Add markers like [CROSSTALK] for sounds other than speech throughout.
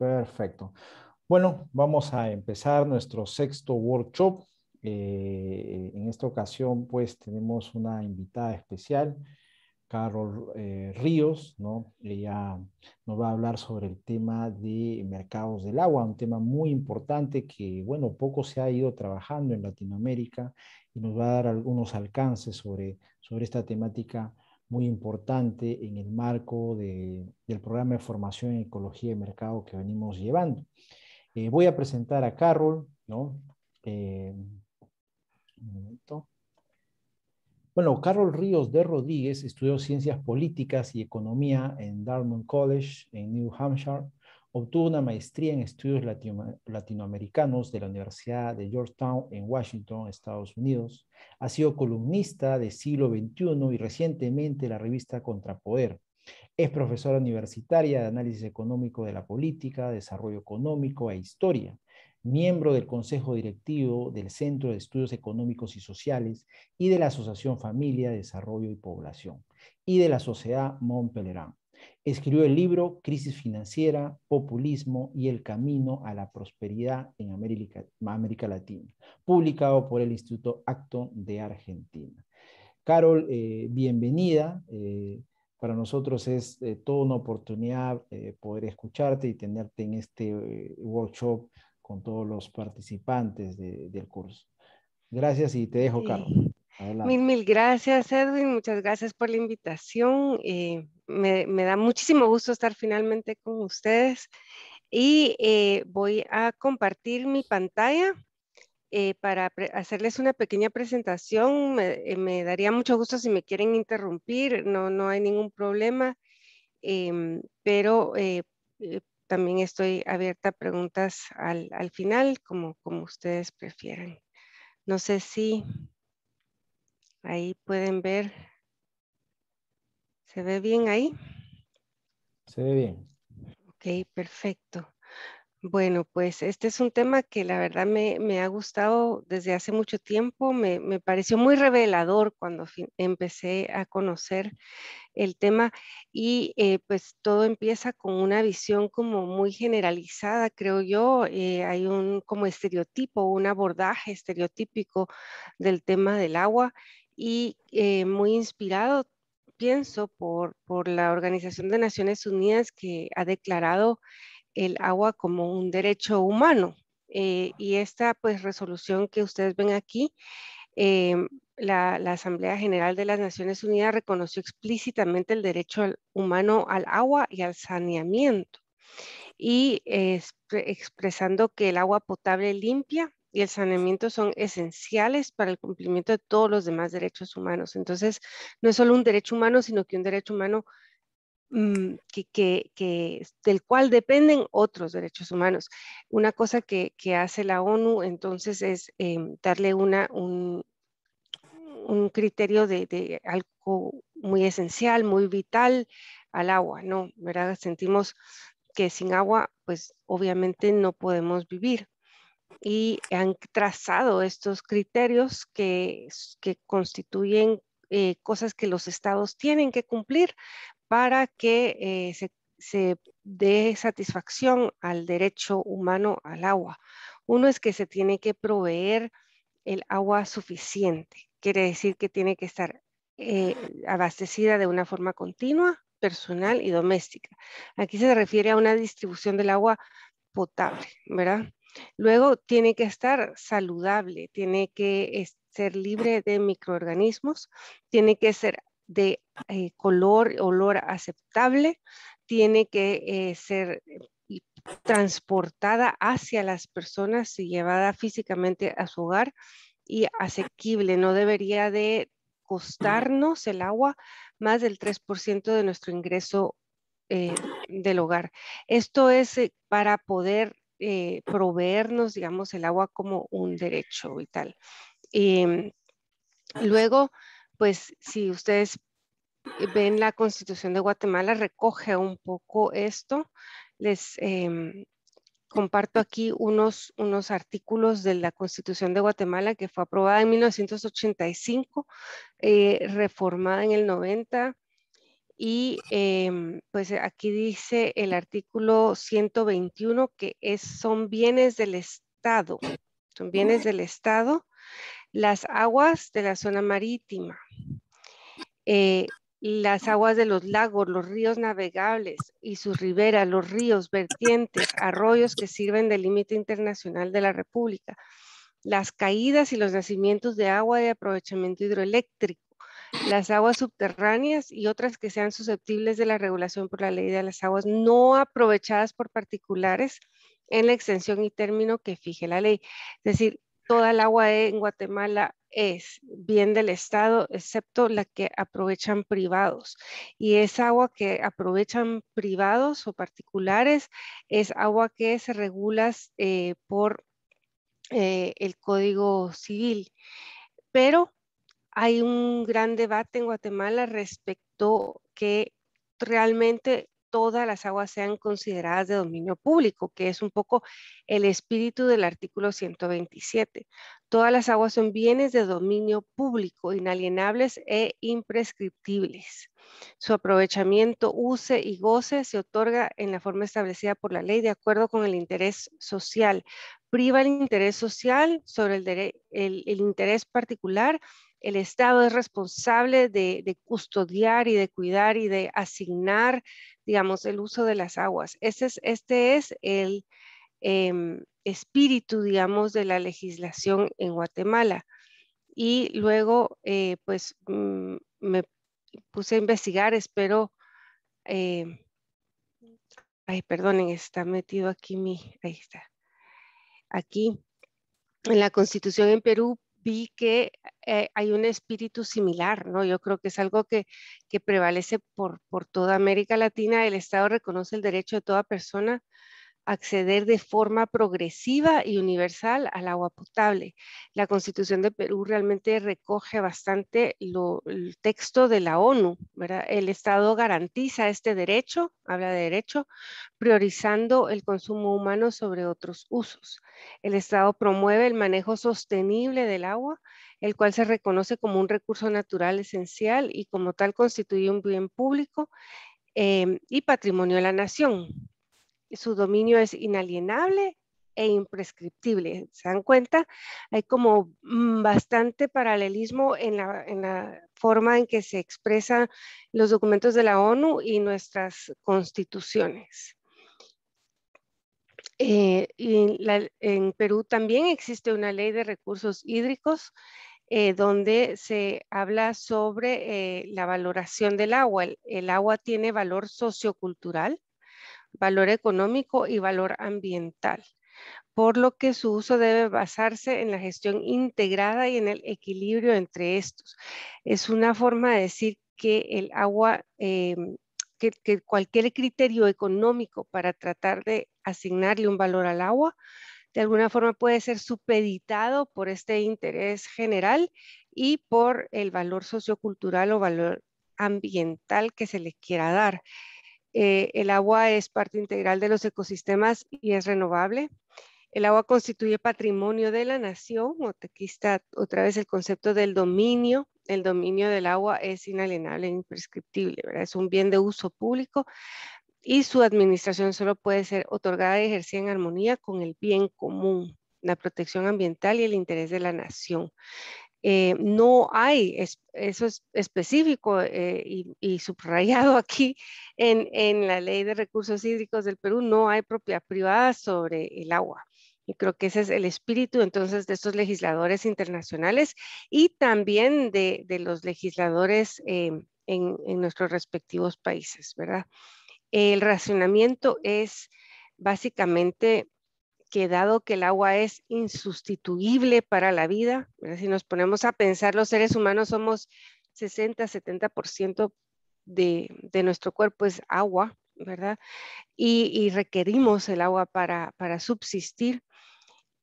Perfecto. Bueno, vamos a empezar nuestro sexto workshop. Eh, en esta ocasión, pues, tenemos una invitada especial, Carol eh, Ríos, ¿no? Ella nos va a hablar sobre el tema de mercados del agua, un tema muy importante que, bueno, poco se ha ido trabajando en Latinoamérica y nos va a dar algunos alcances sobre, sobre esta temática muy importante en el marco del programa de formación en ecología y mercado que venimos llevando. Eh, voy a presentar a Carol, ¿no? Eh, bueno, Carol Ríos de Rodríguez estudió Ciencias Políticas y Economía en Dartmouth College en New Hampshire Obtuvo una maestría en estudios latinoamericanos de la Universidad de Georgetown en Washington, Estados Unidos. Ha sido columnista de siglo XXI y recientemente la revista Contrapoder. Es profesora universitaria de análisis económico de la política, desarrollo económico e historia miembro del Consejo Directivo del Centro de Estudios Económicos y Sociales y de la Asociación Familia, Desarrollo y Población y de la Sociedad Montpellerin. Escribió el libro Crisis Financiera, Populismo y el Camino a la Prosperidad en América, América Latina, publicado por el Instituto Acton de Argentina. Carol, eh, bienvenida. Eh, para nosotros es eh, toda una oportunidad poder escucharte y tenerte en este workshop con todos los participantes del curso. Gracias y te dejo, Carol. Mil, mil gracias, Edwin. Muchas gracias por la invitación me, da muchísimo gusto estar finalmente con ustedes y eh, voy a compartir mi pantalla eh, para hacerles una pequeña presentación. Eh, me, daría mucho gusto si me quieren interrumpir, no, no hay ningún problema, em, pero también estoy abierta a preguntas al, final, como, como ustedes prefieran. No sé si ahí pueden ver ¿Se ve bien ahí? Se ve bien. Ok, perfecto. Bueno, pues este es un tema que la verdad me, ha gustado desde hace mucho tiempo. Me, pareció muy revelador cuando empecé a conocer el tema y eh, pues todo empieza con una visión como muy generalizada, creo yo. Eh, hay un como estereotipo, un abordaje estereotípico del tema del agua y eh, muy inspirado pienso por, por la Organización de Naciones Unidas que ha declarado el agua como un derecho humano. Eh, y esta pues resolución que ustedes ven aquí, em, la, Asamblea General de las Naciones Unidas reconoció explícitamente el derecho humano al agua y al saneamiento y este, expresando que el agua potable limpia y el saneamiento son esenciales para el cumplimiento de todos los demás derechos humanos. Entonces, no es solo un derecho humano, sino que un derecho humano mm, que, del cual dependen otros derechos humanos. Una cosa que, hace la ONU entonces es em, darle una, un, criterio de, de, algo muy esencial, muy vital al agua, ¿no? ¿Verdad? Sentimos que sin agua, pues obviamente no podemos vivir y han trazado estos criterios que, constituyen eh, cosas que los estados tienen que cumplir para que eh, se, dé satisfacción al derecho humano al agua. Uno es que se tiene que proveer el agua suficiente, quiere decir que tiene que estar eh, abastecida de una forma continua, personal y doméstica. Aquí se refiere a una distribución del agua potable, ¿verdad? Luego tiene que estar saludable, tiene que ser libre de microorganismos, tiene que ser de eh, color, olor aceptable, tiene que eh, ser eh, transportada hacia las personas y llevada físicamente a su hogar y asequible. No debería de costarnos el agua más del 3% de nuestro ingreso del hogar. Esto es para poder eh, proveernos, digamos, el agua como un derecho vital. y em, luego, pues si ustedes ven la constitución de Guatemala, recoge un poco esto. Les em, comparto aquí unos, unos artículos de la constitución de Guatemala que fue aprobada en 1985, eh, reformada en el 90 y em, pues eh, aquí dice el artículo 121 que es, son bienes del Estado, son bienes del Estado, las aguas de la zona marítima, eh, las aguas de los lagos, los ríos navegables y sus riberas, los ríos, vertientes, arroyos que sirven de límite internacional de la República, las caídas y los nacimientos de agua de aprovechamiento hidroeléctrico las aguas subterráneas y otras que sean susceptibles de la regulación por la ley de las aguas no aprovechadas por particulares en la extensión y término que fije la ley. Es decir, toda el agua en Guatemala es bien del Estado, excepto la que aprovechan privados. Y esa agua que aprovechan privados o particulares es agua que se regula eh, por eh, el Código Civil. Pero hay un gran debate en Guatemala respecto que realmente todas las aguas sean consideradas de dominio público, que es un poco el espíritu del artículo 127. Todas las aguas son bienes de dominio público, inalienables e imprescriptibles. Su aprovechamiento, use y goce se otorga en la forma establecida por la ley de acuerdo con el interés social. Priva el interés social sobre el, el interés particular el Estado es responsable de, custodiar y de cuidar y de asignar, digamos, el uso de las aguas. Este es, este es el em, espíritu, digamos, de la legislación en Guatemala. Y luego, eh, pues, mm, me puse a investigar, espero... Em, ay, perdonen, está metido aquí mi, ahí está. Aquí, en la Constitución en Perú vi que eh, hay un espíritu similar, ¿no? Yo creo que es algo que, que prevalece por, toda América Latina. El Estado reconoce el derecho de toda persona acceder de forma progresiva y universal al agua potable. La Constitución de Perú realmente recoge bastante lo, el texto de la ONU, El Estado garantiza este derecho, habla de derecho, priorizando el consumo humano sobre otros usos. El Estado promueve el manejo sostenible del agua, el cual se reconoce como un recurso natural esencial y como tal constituye un bien público eh, y patrimonio de la nación su dominio es inalienable e imprescriptible. ¿Se dan cuenta? Hay como mm, bastante paralelismo en la, forma en que se expresan los documentos de la ONU y nuestras constituciones. Eh, en Perú también existe una ley de recursos hídricos eh, donde se habla sobre eh, la valoración del agua. el agua tiene valor sociocultural valor económico y valor ambiental, por lo que su uso debe basarse en la gestión integrada y en el equilibrio entre estos. Es una forma de decir que el agua... Eh, que, cualquier criterio económico para tratar de asignarle un valor al agua, de alguna forma puede ser supeditado por este interés general y por el valor sociocultural o valor ambiental que se le quiera dar. Eh, el agua es parte integral de los ecosistemas y es renovable. El agua constituye patrimonio de la nación, aquí está otra vez el concepto del dominio. El dominio del agua es inalienable e imprescriptible, es un bien de uso público y su administración solo puede ser otorgada y ejercida en armonía con el bien común, la protección ambiental y el interés de la nación. Eh, no hay, eso es específico eh, y, subrayado [LAUGHS] aquí en, la ley de recursos hídricos del Perú, no hay propiedad privada sobre el agua. Y creo que ese es el espíritu entonces de estos legisladores internacionales y también de, los legisladores em, en, en, nuestros respectivos países, ¿verdad? El racionamiento es básicamente que dado que el agua es insustituible para la vida, si nos ponemos a pensar, los seres humanos somos 60, 70% de, nuestro cuerpo es agua, ¿verdad? Y, requerimos el agua para, subsistir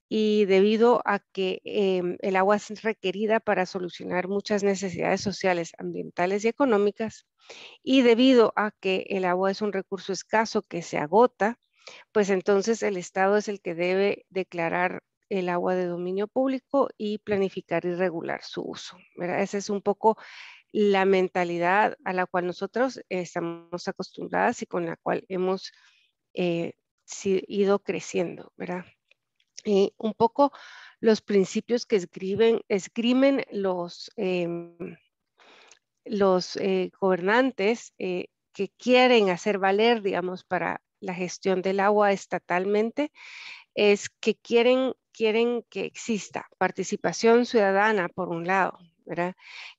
y debido a que em, el agua es requerida para solucionar muchas necesidades sociales, ambientales y económicas, y debido a que el agua es un recurso escaso que se agota, pues entonces el Estado es el que debe declarar el agua de dominio público y planificar y regular su uso. ¿verdad? Esa es un poco la mentalidad a la cual nosotros estamos acostumbradas y con la cual hemos eh, ido creciendo, ¿verdad? Y un poco los principios que escriben, escriben los, em, los eh, gobernantes eh, que quieren hacer valer, digamos, para la gestión del agua estatalmente, es que quieren, quieren que exista participación ciudadana, por un lado, ¿verdad?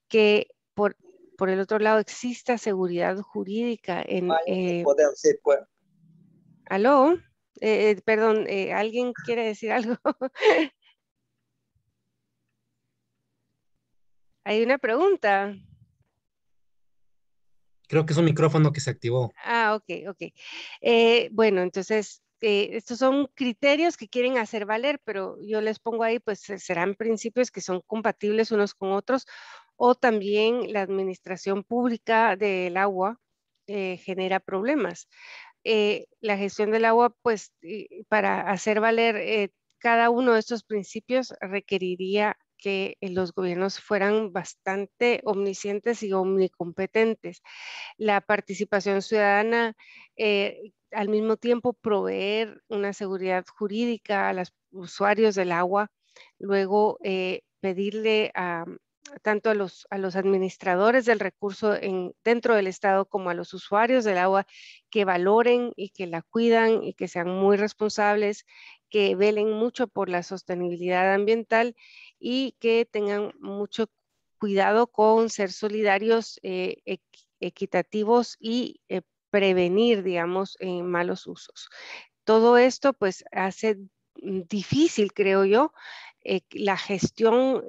Que por, por el otro lado exista seguridad jurídica en... Eh, ¿Aló? Eh, eh, perdón, eh, ¿alguien quiere decir algo? [LAUGHS] Hay una pregunta. Creo que es un micrófono que se activó. Ah, ok, ok. Eh, bueno, entonces, eh, estos son criterios que quieren hacer valer, pero yo les pongo ahí, pues serán principios que son compatibles unos con otros, o también la administración pública del agua eh, genera problemas. la gestión del agua, pues para hacer valer cada uno de estos principios requeriría que eh, los gobiernos fueran bastante omniscientes y omnicompetentes. La participación ciudadana, eh, al mismo tiempo, proveer una seguridad jurídica a los usuarios del agua, luego eh, pedirle a, tanto a los, administradores del recurso dentro del Estado como a los usuarios del agua que valoren y que la cuidan y que sean muy responsables, que velen mucho por la sostenibilidad ambiental y que tengan mucho cuidado con ser solidarios, eh, equitativos y eh, prevenir, digamos, eh, malos usos. Todo esto pues hace difícil, creo yo, la gestión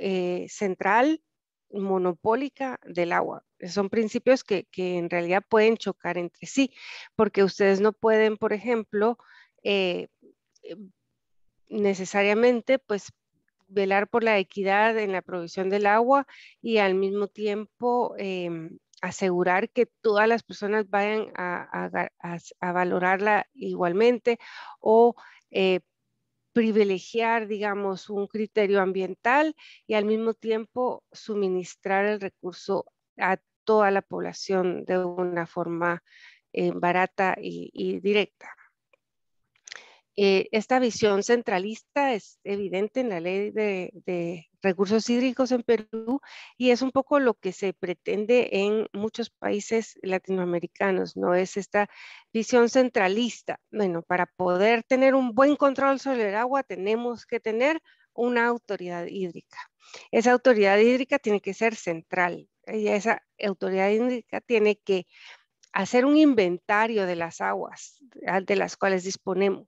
central monopólica del agua. Son principios que, que, en realidad pueden chocar entre sí, porque ustedes no pueden, por ejemplo, eh, eh, necesariamente pues velar por la equidad en la provisión del agua y al mismo tiempo em, asegurar que todas las personas vayan a, a, valorarla igualmente o eh, privilegiar, digamos, un criterio ambiental y al mismo tiempo suministrar el recurso a toda la población de una forma eh, barata y, directa. Eh, esta visión centralista es evidente en la ley de recursos hídricos en Perú y es un poco lo que se pretende en muchos países latinoamericanos, ¿no? Es esta visión centralista. Bueno, para poder tener un buen control sobre el agua tenemos que tener una autoridad hídrica. Esa autoridad hídrica tiene que ser central y esa autoridad hídrica tiene que hacer un inventario de las aguas ah, de las cuales disponemos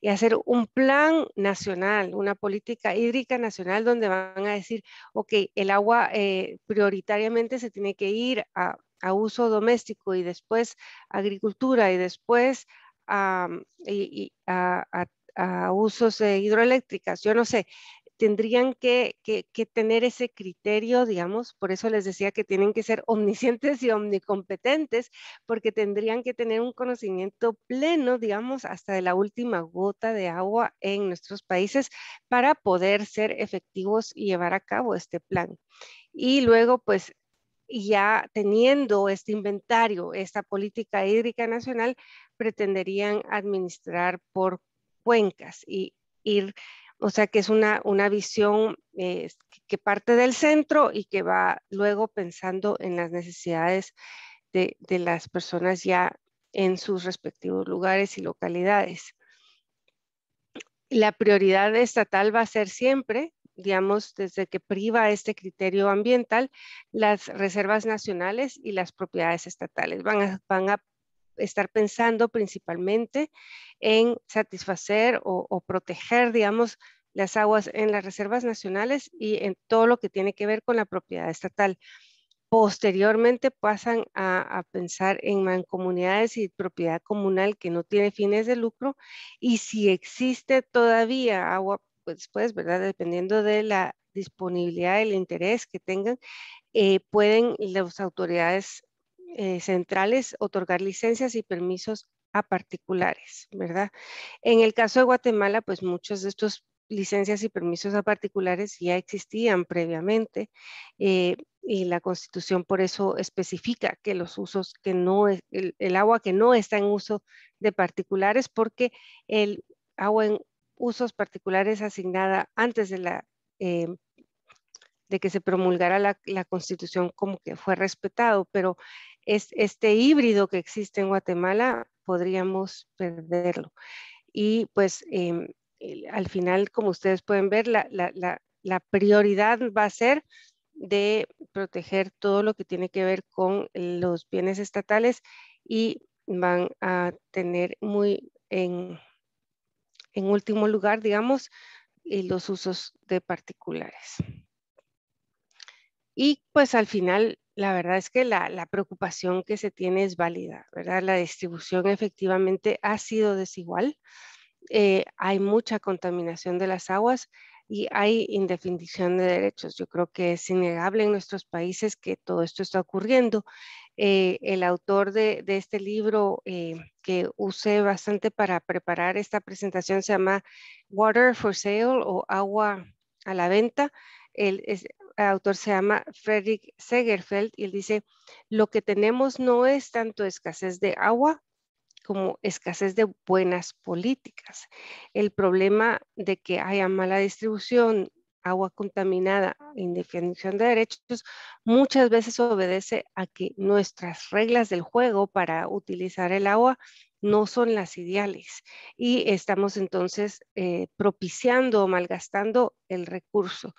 y hacer un plan nacional, una política hídrica nacional donde van a decir, ok, el agua eh, prioritariamente se tiene que ir a, uso doméstico y después agricultura y después a, usos hidroeléctricas, yo no sé, tendrían que, tener ese criterio, digamos, por eso les decía que tienen que ser omniscientes y omnicompetentes, porque tendrían que tener un conocimiento pleno, digamos, hasta de la última gota de agua en nuestros países para poder ser efectivos y llevar a cabo este plan. Y luego, pues, ya teniendo este inventario, esta política hídrica nacional, pretenderían administrar por cuencas y ir o sea que es una, una visión eh, que parte del centro y que va luego pensando en las necesidades de, las personas ya en sus respectivos lugares y localidades. La prioridad estatal va a ser siempre digamos, desde que priva este criterio ambiental, las reservas nacionales y las propiedades estatales van a, van a estar pensando principalmente en satisfacer o, proteger, digamos, las aguas en las reservas nacionales y en todo lo que tiene que ver con la propiedad estatal. Posteriormente pasan a, pensar en mancomunidades y propiedad comunal que no tiene fines de lucro y si existe todavía agua, pues, pues ¿verdad? Dependiendo de la disponibilidad, el interés que tengan, eh, pueden las autoridades eh, centrales otorgar licencias y permisos a particulares, ¿verdad? En el caso de Guatemala, pues muchos de estos licencias y permisos a particulares ya existían previamente eh, y la constitución por eso especifica que los usos que no, es, el, agua que no está en uso de particulares porque el agua en usos particulares asignada antes de la eh, de que se promulgara la, constitución como que fue respetado, pero es, este híbrido que existe en Guatemala podríamos perderlo. Y pues em, al final, como ustedes pueden ver, la, prioridad va a ser de proteger todo lo que tiene que ver con los bienes estatales y van a tener muy en, en último lugar, digamos, eh, los usos de particulares. Y pues al final la verdad es que la, preocupación que se tiene es válida, ¿verdad? La distribución efectivamente ha sido desigual. Eh, hay mucha contaminación de las aguas y hay indefinición de derechos. Yo creo que es innegable en nuestros países que todo esto está ocurriendo. Eh, el autor de, este libro eh, que usé bastante para preparar esta presentación se llama Water for Sale o Agua a la Venta. Él es, autor se llama Frederick Segerfeld y él dice, lo que tenemos no es tanto escasez de agua como escasez de buenas políticas. El problema de que haya mala distribución, agua contaminada, indefinición de derechos, muchas veces obedece a que nuestras reglas del juego para utilizar el agua no son las ideales y estamos entonces eh, propiciando o malgastando el recurso.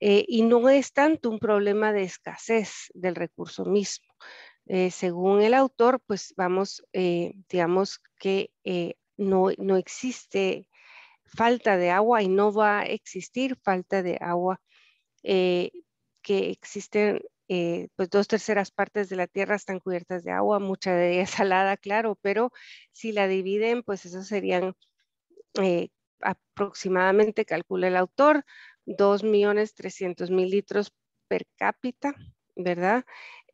Eh, y no es tanto un problema de escasez del recurso mismo. Eh, según el autor, pues vamos, eh, digamos que no, existe falta de agua y no va a existir falta de agua, que existen pues dos terceras partes de la Tierra están cubiertas de agua, mucha de ella [LAUGHS] salada, claro, pero si la dividen, pues eso serían aproximadamente, calcula el autor, 2.300.000 litros per cápita, ¿verdad?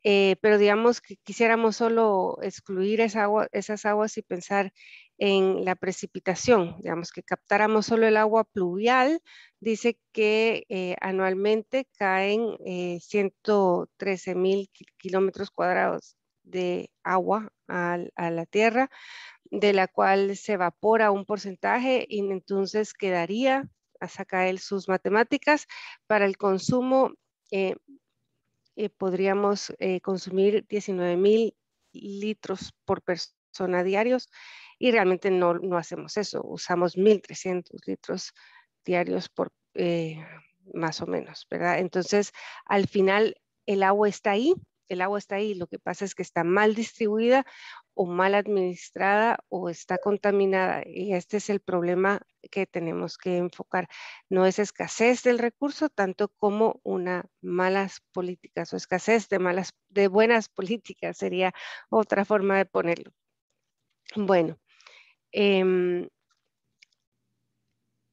Eh, pero digamos que quisiéramos solo excluir esas aguas y pensar en la precipitación, digamos que captáramos solo el agua pluvial, dice que eh, anualmente caen 113.000 eh, 113 mil kilómetros cuadrados de agua a, la tierra, de la cual se evapora un porcentaje y entonces quedaría saca él sus matemáticas, para el consumo eh, eh, podríamos eh, consumir 19 mil litros por persona diarios y realmente no, no hacemos eso, usamos 1.300 litros diarios por más o menos, ¿verdad? Entonces, al final, el agua está ahí, el agua está ahí, lo que pasa es que está mal distribuida o mal administrada o está contaminada. Y este es el problema que tenemos que enfocar. No es escasez del recurso tanto como una malas políticas o escasez de, malas, de buenas [LAUGHS] políticas sería otra forma de ponerlo. Bueno, em,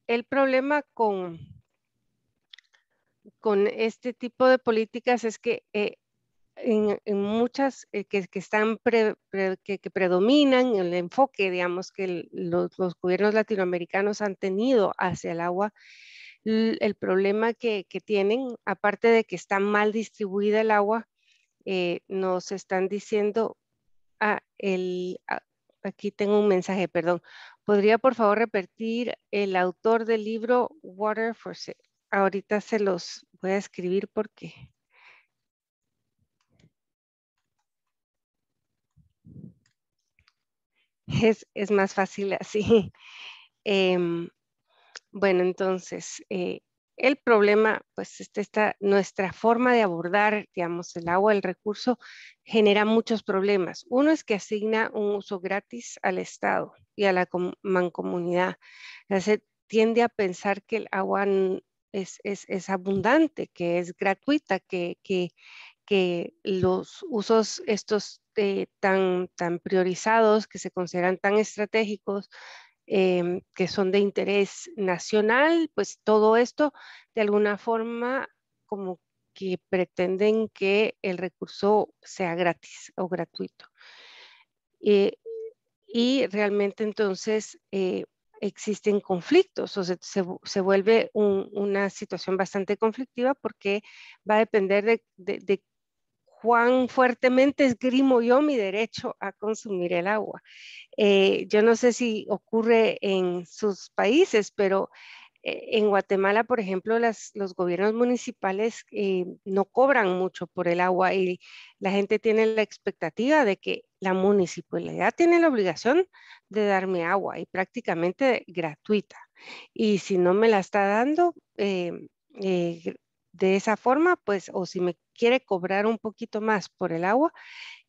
el problema con, con este tipo de políticas es que eh, en, muchas eh, que, están que, predominan el enfoque, digamos, que los, gobiernos latinoamericanos han tenido hacia el agua, el, problema que, tienen, aparte de que está mal distribuida el agua, eh, nos están diciendo, ah, el, ah, aquí tengo un mensaje, perdón, ¿podría por favor repetir el autor del libro Water for... Ahorita se los voy a escribir porque es, más fácil así. [LAUGHS] Em, bueno, entonces, eh, el problema, pues esta, nuestra forma de abordar, digamos, el agua, el recurso, genera muchos problemas. Uno es que asigna un uso gratis al Estado y a la mancomunidad. Se tiende a pensar que el agua es, abundante, que es gratuita, que, los usos estos eh, tan, tan priorizados, que se consideran tan estratégicos, em, que son de interés nacional, pues todo esto de alguna forma como que pretenden que el recurso sea gratis o gratuito. Eh, y realmente entonces eh, existen conflictos, o se, vuelve una situación bastante conflictiva porque va a depender de, cuán fuertemente esgrimo yo mi derecho a consumir el agua. Eh, yo no sé si ocurre en sus países, pero eh, en Guatemala, por ejemplo, los gobiernos municipales eh, no cobran mucho por el agua y la gente tiene la expectativa de que la municipalidad tiene la obligación de darme agua y prácticamente gratuita. Y si no me la está dando, eh, de esa forma, pues, o si me quiere cobrar un poquito más por el agua,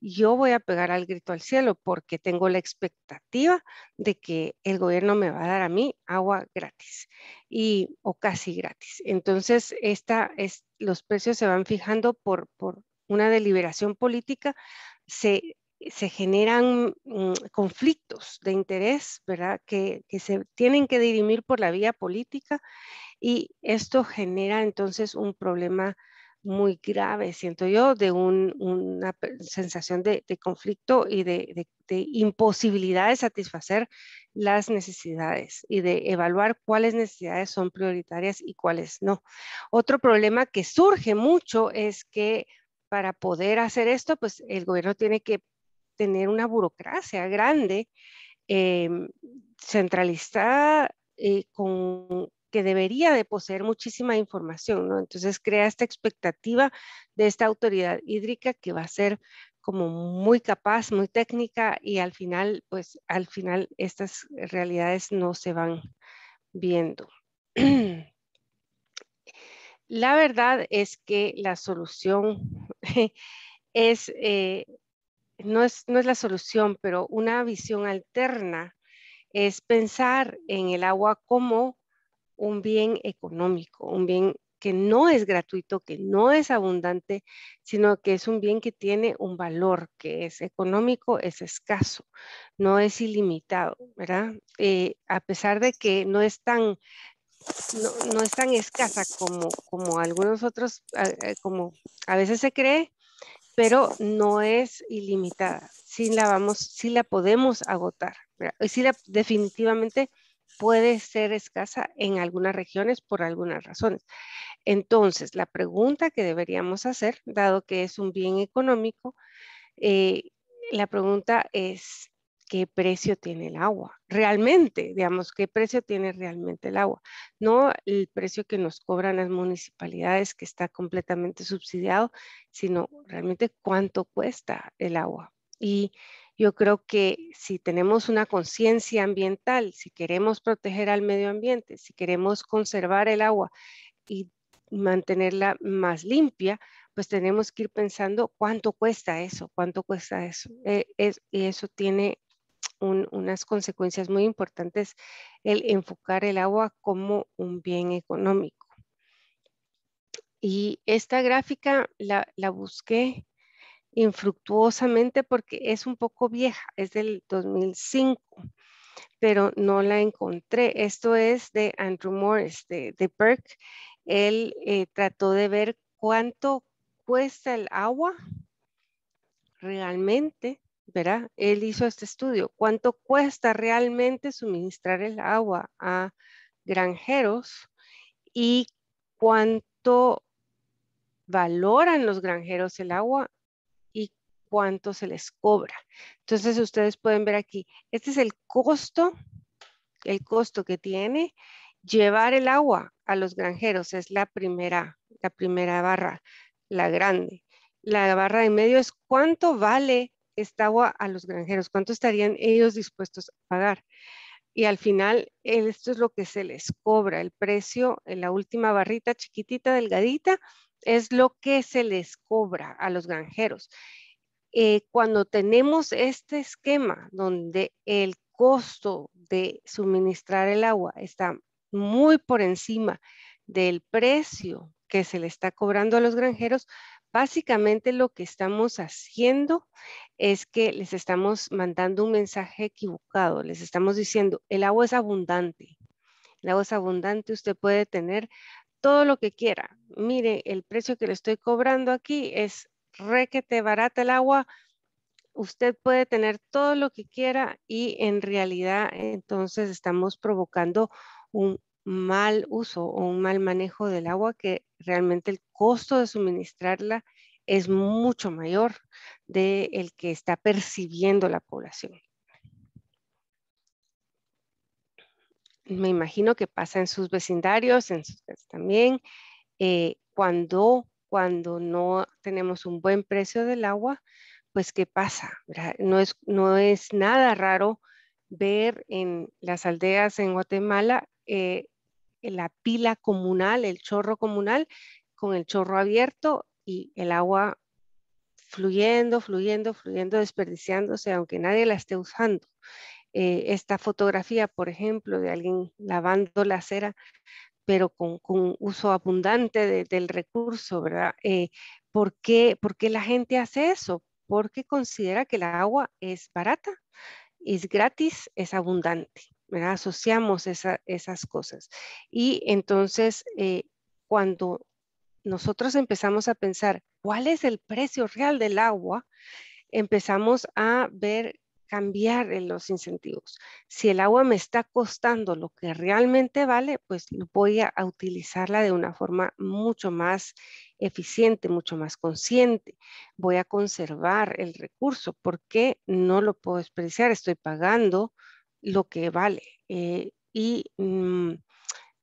yo voy a pegar al grito al cielo porque tengo la expectativa de que el gobierno me va a dar a mí agua gratis y o casi gratis. Entonces, esta es, los precios se van fijando por, una deliberación política, se, generan mm, conflictos de interés, ¿verdad? Que, que se tienen que dirimir por la vía política y esto genera entonces un problema muy grave, siento yo, de una sensación de, conflicto y de, imposibilidad de satisfacer las necesidades y de evaluar cuáles necesidades son prioritarias y cuáles no. Otro problema que surge mucho es que para poder hacer esto, pues el gobierno tiene que tener una burocracia grande, centralizada em, centralista, eh, con que debería de poseer muchísima información, ¿no? Entonces crea esta expectativa de esta autoridad hídrica que va a ser como muy capaz, muy técnica y al final, pues al final estas realidades no se van viendo. [CLEARS THROAT] La verdad es que la solución [LAUGHS] es, eh, no es, no es la solución, pero una visión alterna es pensar en el agua como un bien económico, un bien que no es gratuito, que no es abundante, sino que es un bien que tiene un valor, que es económico, es escaso, no es ilimitado, ¿verdad? Eh, a pesar de que no es tan no, es tan escasa como, como algunos otros, eh, como a veces se cree, pero no es ilimitada. Sí la vamos, sí la podemos agotar. ¿verdad? Sí la, definitivamente puede ser escasa en algunas regiones por algunas razones. Entonces, la pregunta que deberíamos hacer, dado que es un bien económico, eh, la pregunta es, ¿qué precio tiene el agua? Realmente, digamos, ¿qué precio tiene realmente el agua? No el precio que nos cobran las municipalidades, que está completamente subsidiado, sino realmente cuánto cuesta el agua. Y yo creo que si tenemos una conciencia ambiental, si queremos proteger al medio ambiente, si queremos conservar el agua y mantenerla más limpia, pues tenemos que ir pensando cuánto cuesta eso, cuánto cuesta eso. Eh, y eso tiene unas consecuencias muy importantes, el enfocar el agua como un bien económico. Y esta gráfica la, la busqué infructuosamente porque es un poco vieja, es del 2005, pero no la encontré. Esto es de Andrew Morris, este, de, de Burke. Él eh, trató de ver cuánto cuesta el agua realmente, ¿verdad? Él hizo este estudio, cuánto cuesta realmente suministrar el agua a granjeros y cuánto valoran los granjeros el agua cuánto se les cobra. Entonces ustedes pueden ver aquí, este es el costo, el costo que tiene llevar el agua a los granjeros, es la primera, la primera barra, la grande. La barra de medio es cuánto vale esta agua a los granjeros, cuánto estarían ellos dispuestos a pagar. Y al final, esto es lo que se les cobra, el precio, en la última barrita chiquitita, delgadita, es lo que se les cobra a los granjeros. Eh, cuando tenemos este esquema donde el costo de suministrar el agua está muy por encima del precio que se le está cobrando a los granjeros, básicamente lo que estamos haciendo es que les estamos mandando un mensaje equivocado, les estamos diciendo, el agua es abundante, el agua es abundante, usted puede tener todo lo que quiera. Mire, el precio que le estoy cobrando aquí es requete barata el agua, usted puede tener todo lo que quiera y en realidad entonces estamos provocando un mal uso o un mal manejo del agua que realmente el costo de suministrarla es mucho mayor del el que está percibiendo la población. Me imagino que pasa en sus vecindarios, en sus también, eh, cuando cuando no tenemos un buen precio del agua, pues ¿qué pasa? No es, no es nada raro ver en las aldeas en Guatemala eh, la pila comunal, el chorro comunal con el chorro abierto y el agua fluyendo, fluyendo, fluyendo, desperdiciándose, aunque nadie la esté usando. Eh, esta fotografía, por ejemplo, de alguien lavando la acera pero con, con uso abundante del recurso, ¿verdad? Eh, ¿por, qué, ¿Por qué la gente hace eso? Porque considera que el agua es barata, es gratis, es abundante, ¿verdad? Asociamos esas cosas. Y entonces, eh, cuando nosotros empezamos a pensar cuál es el precio real del agua, empezamos a ver cambiar los incentivos. Si el agua me está costando lo que realmente vale, pues voy a utilizarla de una forma mucho más eficiente, mucho más consciente. Voy a conservar el recurso porque no lo puedo desperdiciar, estoy pagando lo que vale. Eh, y mm,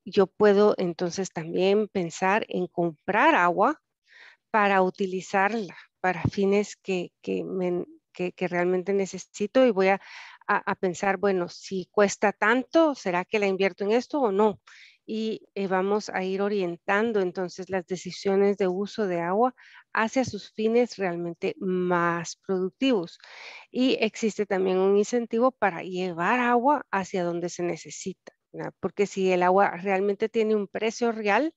yo puedo entonces también pensar en comprar agua para utilizarla para fines que me, que, realmente necesito y voy a, pensar, bueno, si cuesta tanto, ¿será que la invierto en esto o no? Y eh, vamos a ir orientando entonces las decisiones de uso de agua hacia sus fines realmente más productivos. Y existe también un incentivo para llevar agua hacia donde se necesita porque si el agua realmente tiene un precio real,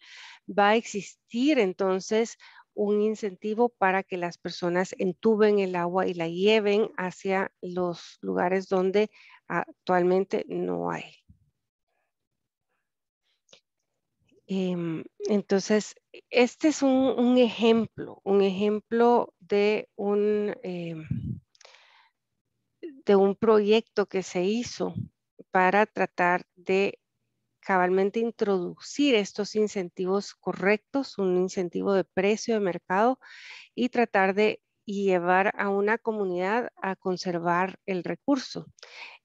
va a existir entonces un incentivo para que las personas entuben el agua y la lleven hacia los lugares donde actualmente no hay. Em, entonces, este es un, ejemplo, un ejemplo de un, em, de un proyecto que se hizo para tratar de cabalmente introducir estos incentivos correctos, un incentivo de precio de mercado y tratar de llevar a una comunidad a conservar el recurso.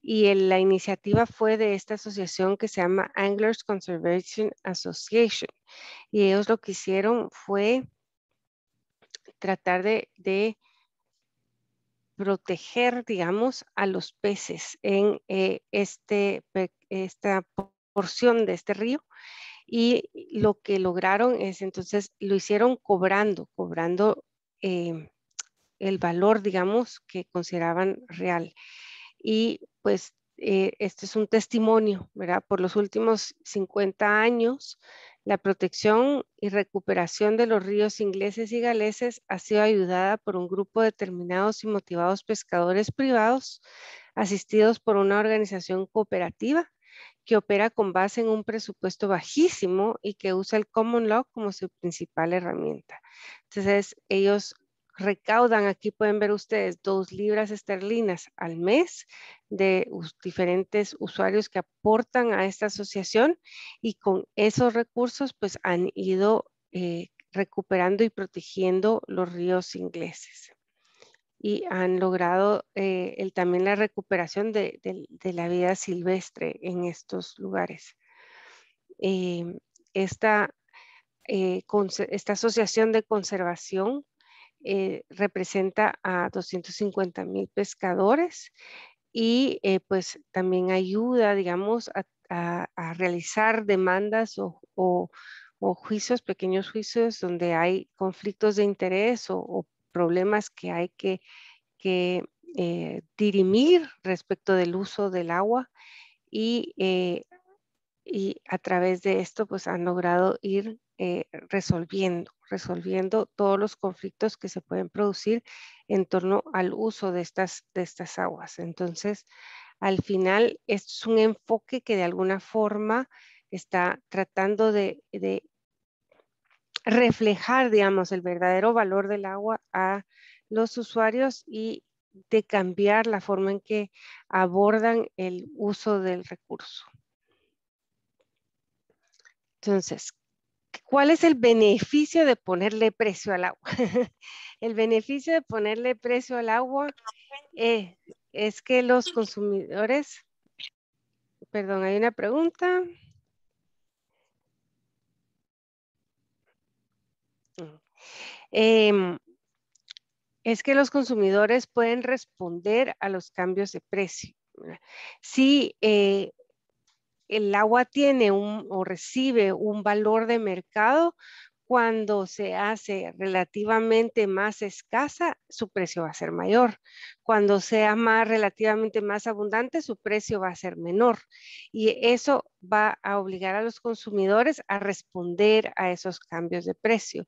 Y la iniciativa fue de esta asociación que se llama Anglers Conservation Association. Y ellos lo que hicieron fue tratar de, proteger, digamos, a los peces en eh, este, esta porción de este río y lo que lograron es entonces lo hicieron cobrando, cobrando eh, el valor, digamos, que consideraban real. Y pues eh, este es un testimonio, ¿verdad? Por los últimos 50 años, la protección y recuperación de los ríos ingleses y galeses ha sido ayudada por un grupo de determinados y motivados pescadores privados, asistidos por una organización cooperativa que opera con base en un presupuesto bajísimo y que usa el Common Law como su principal herramienta. Entonces, ellos recaudan, aquí pueden ver ustedes, dos libras esterlinas al mes de diferentes usuarios que aportan a esta asociación y con esos recursos pues han ido eh, recuperando y protegiendo los ríos ingleses y han logrado eh, el, también la recuperación de, la vida silvestre en estos lugares. Em, eh, esta, asociación de conservación eh, representa a 250 mil pescadores y pues también ayuda, digamos, a, realizar demandas o, juicios, pequeños juicios donde hay conflictos de interés o, o, problemas que hay que, eh, dirimir respecto del uso del agua eh, y, a través de esto pues han logrado ir eh, resolviendo, resolviendo todos los conflictos que se pueden producir en torno al uso de estas, de estas aguas. Entonces, al final, es un enfoque que de alguna forma está tratando de, de reflejar, digamos, el verdadero valor del agua a los usuarios y de cambiar la forma en que abordan el uso del recurso. Entonces, ¿cuál es el beneficio de ponerle precio al agua? [LAUGHS] el beneficio de ponerle precio al agua eh, es que los consumidores... Perdón, hay una pregunta. Em, es que los consumidores pueden responder a los cambios de precio. Si eh, el agua tiene o recibe un valor de mercado, cuando se hace relativamente más escasa, su precio va a ser mayor. Cuando sea más relativamente más abundante, su precio va a ser menor. Y eso va a obligar a los consumidores a responder a esos cambios de precio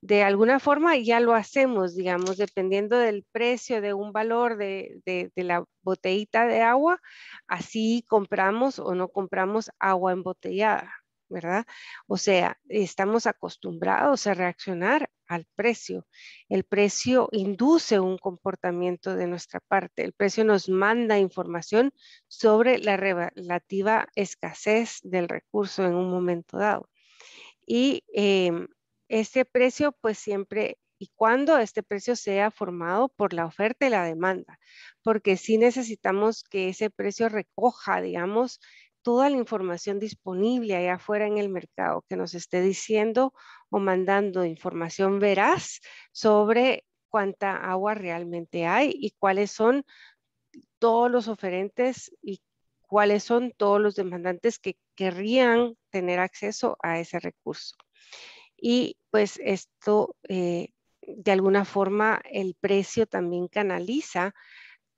de alguna forma ya lo hacemos, digamos, dependiendo del precio de un valor de, la botellita de agua, así compramos o no compramos agua embotellada, ¿verdad? O sea, estamos acostumbrados a reaccionar al precio. El precio induce un comportamiento de nuestra parte. El precio nos manda información sobre la relativa escasez del recurso en un momento dado. Y em, este precio, pues siempre y cuando este precio sea formado por la oferta y la demanda, porque sí necesitamos que ese precio recoja, digamos, toda la información disponible allá afuera en el mercado que nos esté diciendo o mandando información veraz sobre cuánta agua realmente hay y cuáles son todos los oferentes y cuáles son todos los demandantes que querrían tener acceso a ese recurso y pues esto eh, de alguna forma el precio también canaliza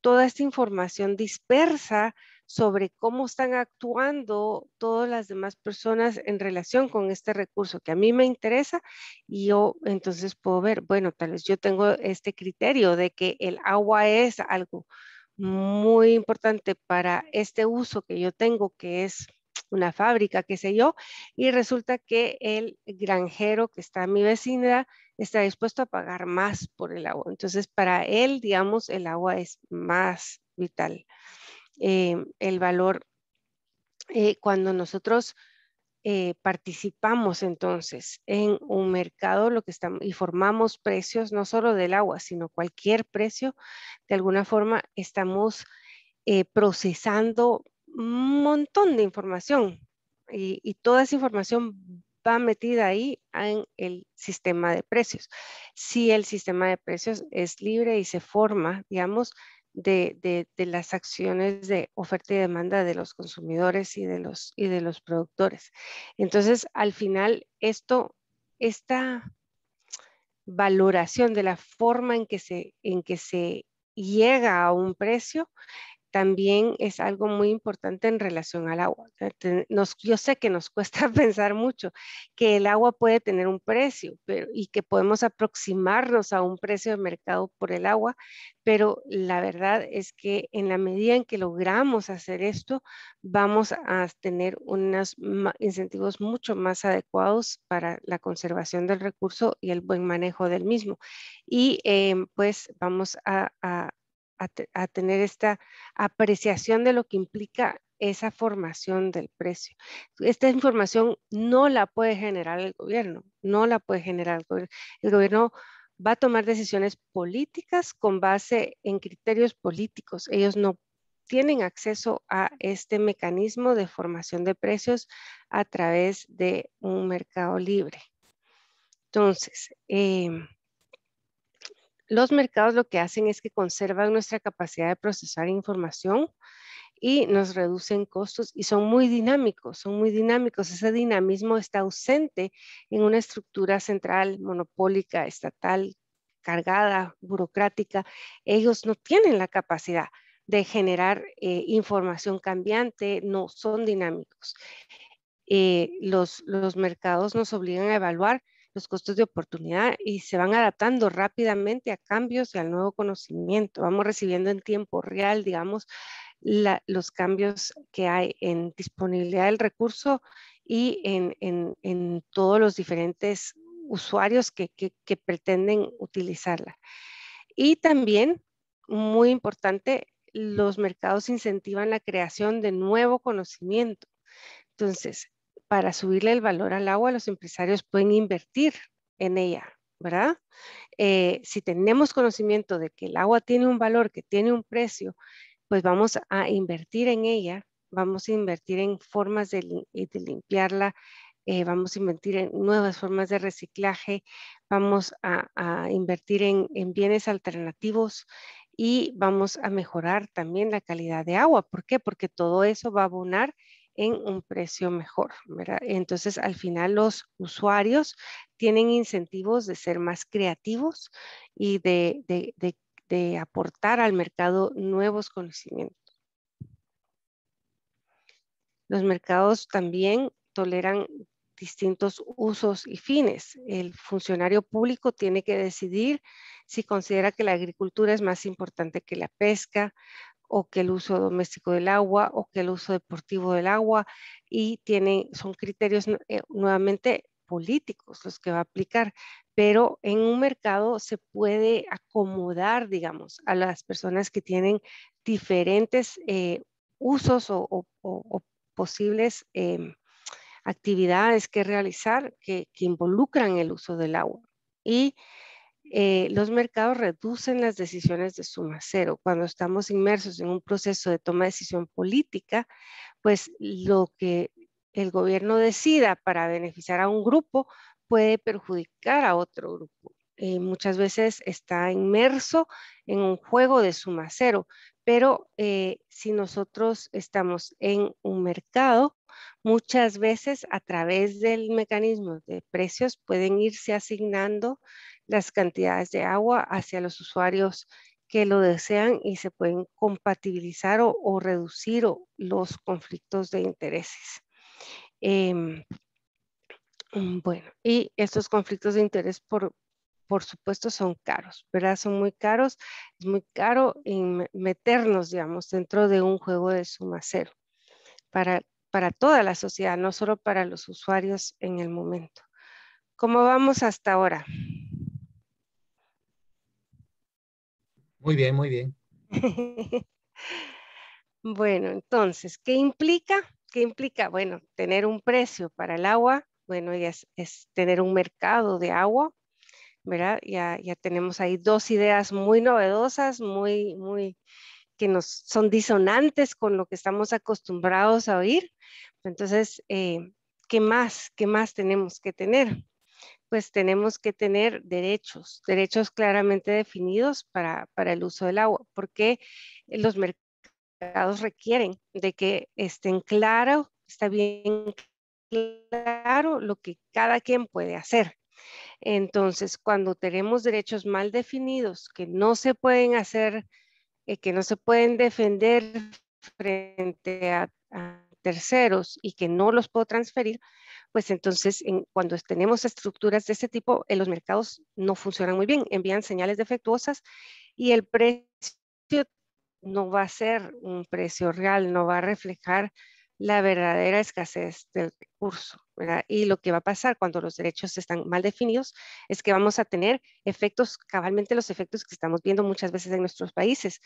toda esta información dispersa sobre cómo están actuando todas las demás personas en relación con este recurso que a mí me interesa y yo entonces puedo ver, bueno, tal vez yo tengo este criterio de que el agua es algo muy importante para este uso que yo tengo que es una fábrica, qué sé yo, y resulta que el granjero que está en mi vecindad está dispuesto a pagar más por el agua. Entonces, para él, digamos, el agua es más vital. Em, el valor, eh, cuando nosotros eh, participamos entonces en un mercado lo que estamos, y formamos precios, no solo del agua, sino cualquier precio, de alguna forma estamos eh, procesando montón de información y, toda esa información va metida ahí en el sistema de precios. Si el sistema de precios es libre y se forma, digamos, de, las acciones de oferta y demanda de los consumidores y de los, y de los productores. Entonces, al final, esto, esta valoración de la forma en que se, en que se llega a un precio también es algo muy importante en relación al agua. Eh, yo sé que nos [LAUGHS] cuesta pensar mucho que el agua puede tener un precio y que podemos aproximarnos a un precio de mercado por el agua, pero la verdad es que en la medida en que logramos hacer esto, vamos a tener unos incentivos mucho más adecuados para la conservación del recurso y el buen manejo del mismo. Y em, pues vamos a a, tener esta apreciación de lo que implica esa formación del precio. Esta información no la puede generar el gobierno, no la puede generar el gobierno. El gobierno va a tomar decisiones políticas con base en criterios políticos. Ellos no tienen acceso a este mecanismo de formación de precios a través de un mercado libre. Entonces, em, los mercados lo que hacen es que conservan nuestra capacidad de procesar información y nos reducen costos y son muy dinámicos, son muy dinámicos. Ese dinamismo está ausente en una estructura central, monopólica, estatal, cargada, burocrática. Ellos no tienen la capacidad de generar eh, información cambiante, no son dinámicos. Eh, los mercados nos obligan a evaluar los costos de oportunidad y se van adaptando rápidamente a cambios y al nuevo conocimiento. Vamos recibiendo en tiempo real, digamos, los cambios que hay en disponibilidad del recurso y en, todos los diferentes usuarios que, que pretenden utilizarla. Y también, muy importante, los mercados incentivan la creación de nuevo conocimiento. Entonces, para subirle el valor al agua, los empresarios pueden invertir en ella, ¿verdad? Eh, si tenemos conocimiento de que el agua tiene un valor, que tiene un precio, pues vamos a invertir en ella, vamos a invertir en formas de, limpiarla, eh, vamos a invertir en nuevas formas de reciclaje, vamos a, invertir en, en, bienes alternativos y vamos a mejorar también la calidad de agua. ¿Por qué? Porque todo eso va a abonar en un precio mejor, Entonces, al final los usuarios tienen incentivos de ser más creativos y de aportar al mercado nuevos conocimientos. Los mercados también toleran distintos usos y fines. El funcionario público tiene que decidir si considera que la agricultura es más importante que la pesca o que el uso doméstico del agua o que el uso deportivo del agua y tienen, son criterios eh, nuevamente políticos los que va a aplicar, pero en un mercado se puede acomodar, digamos, a las personas que tienen diferentes eh, usos o, posibles em, actividades que realizar que, que, involucran el uso del agua. Y eh, los mercados reducen las decisiones de suma cero. Cuando estamos inmersos en un proceso de toma de decisión política, pues lo que el gobierno decida para beneficiar a un grupo puede perjudicar a otro grupo. Eh, muchas veces está inmerso en un juego de suma cero, pero eh, si nosotros estamos en un mercado, muchas veces a través del mecanismo de precios pueden irse asignando las cantidades de agua hacia los usuarios que lo desean y se pueden compatibilizar o, reducir los conflictos de intereses. Em, mm, bueno, y estos conflictos de interés, por, supuesto, son caros, ¿verdad? Son muy caros, es muy caro meternos, digamos, dentro de un juego de suma cero para, para toda la sociedad, no solo para los usuarios en el momento. ¿Cómo vamos hasta ahora? Muy bien, muy bien. [LAUGHS] bueno, entonces, ¿qué implica? ¿Qué implica? Bueno, tener un precio para el agua, bueno, es, tener un mercado de agua, ¿verdad? Ya, ya tenemos ahí dos ideas muy novedosas, muy, muy, que nos son disonantes con lo que estamos acostumbrados a oír. Entonces, eh, ¿qué más? ¿Qué más tenemos que tener? pues tenemos que tener derechos, derechos claramente definidos para, el uso del agua, porque los mercados requieren de que estén claro, está bien claro lo que cada quien puede hacer. Entonces, cuando tenemos derechos mal definidos que no se pueden hacer, eh, que no se pueden defender frente a terceros y que no los puedo transferir, pues entonces cuando tenemos estructuras de este tipo, en los mercados no funcionan muy bien, envían señales defectuosas y el precio no va a ser un precio real, no va a reflejar la verdadera escasez del recurso. Y lo que va a pasar cuando los derechos están mal definidos es que vamos a tener efectos, cabalmente los efectos que estamos viendo muchas veces en nuestros países,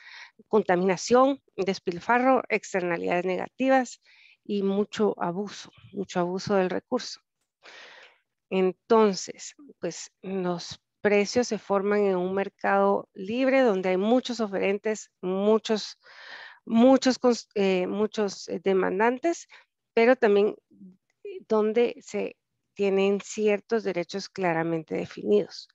contaminación, despilfarro, externalidades negativas, y mucho abuso, mucho abuso del recurso. Entonces, pues los precios se forman en un mercado libre donde hay muchos oferentes, muchos, muchos, eh, muchos eh, demandantes, pero también eh, donde se tienen ciertos derechos claramente definidos.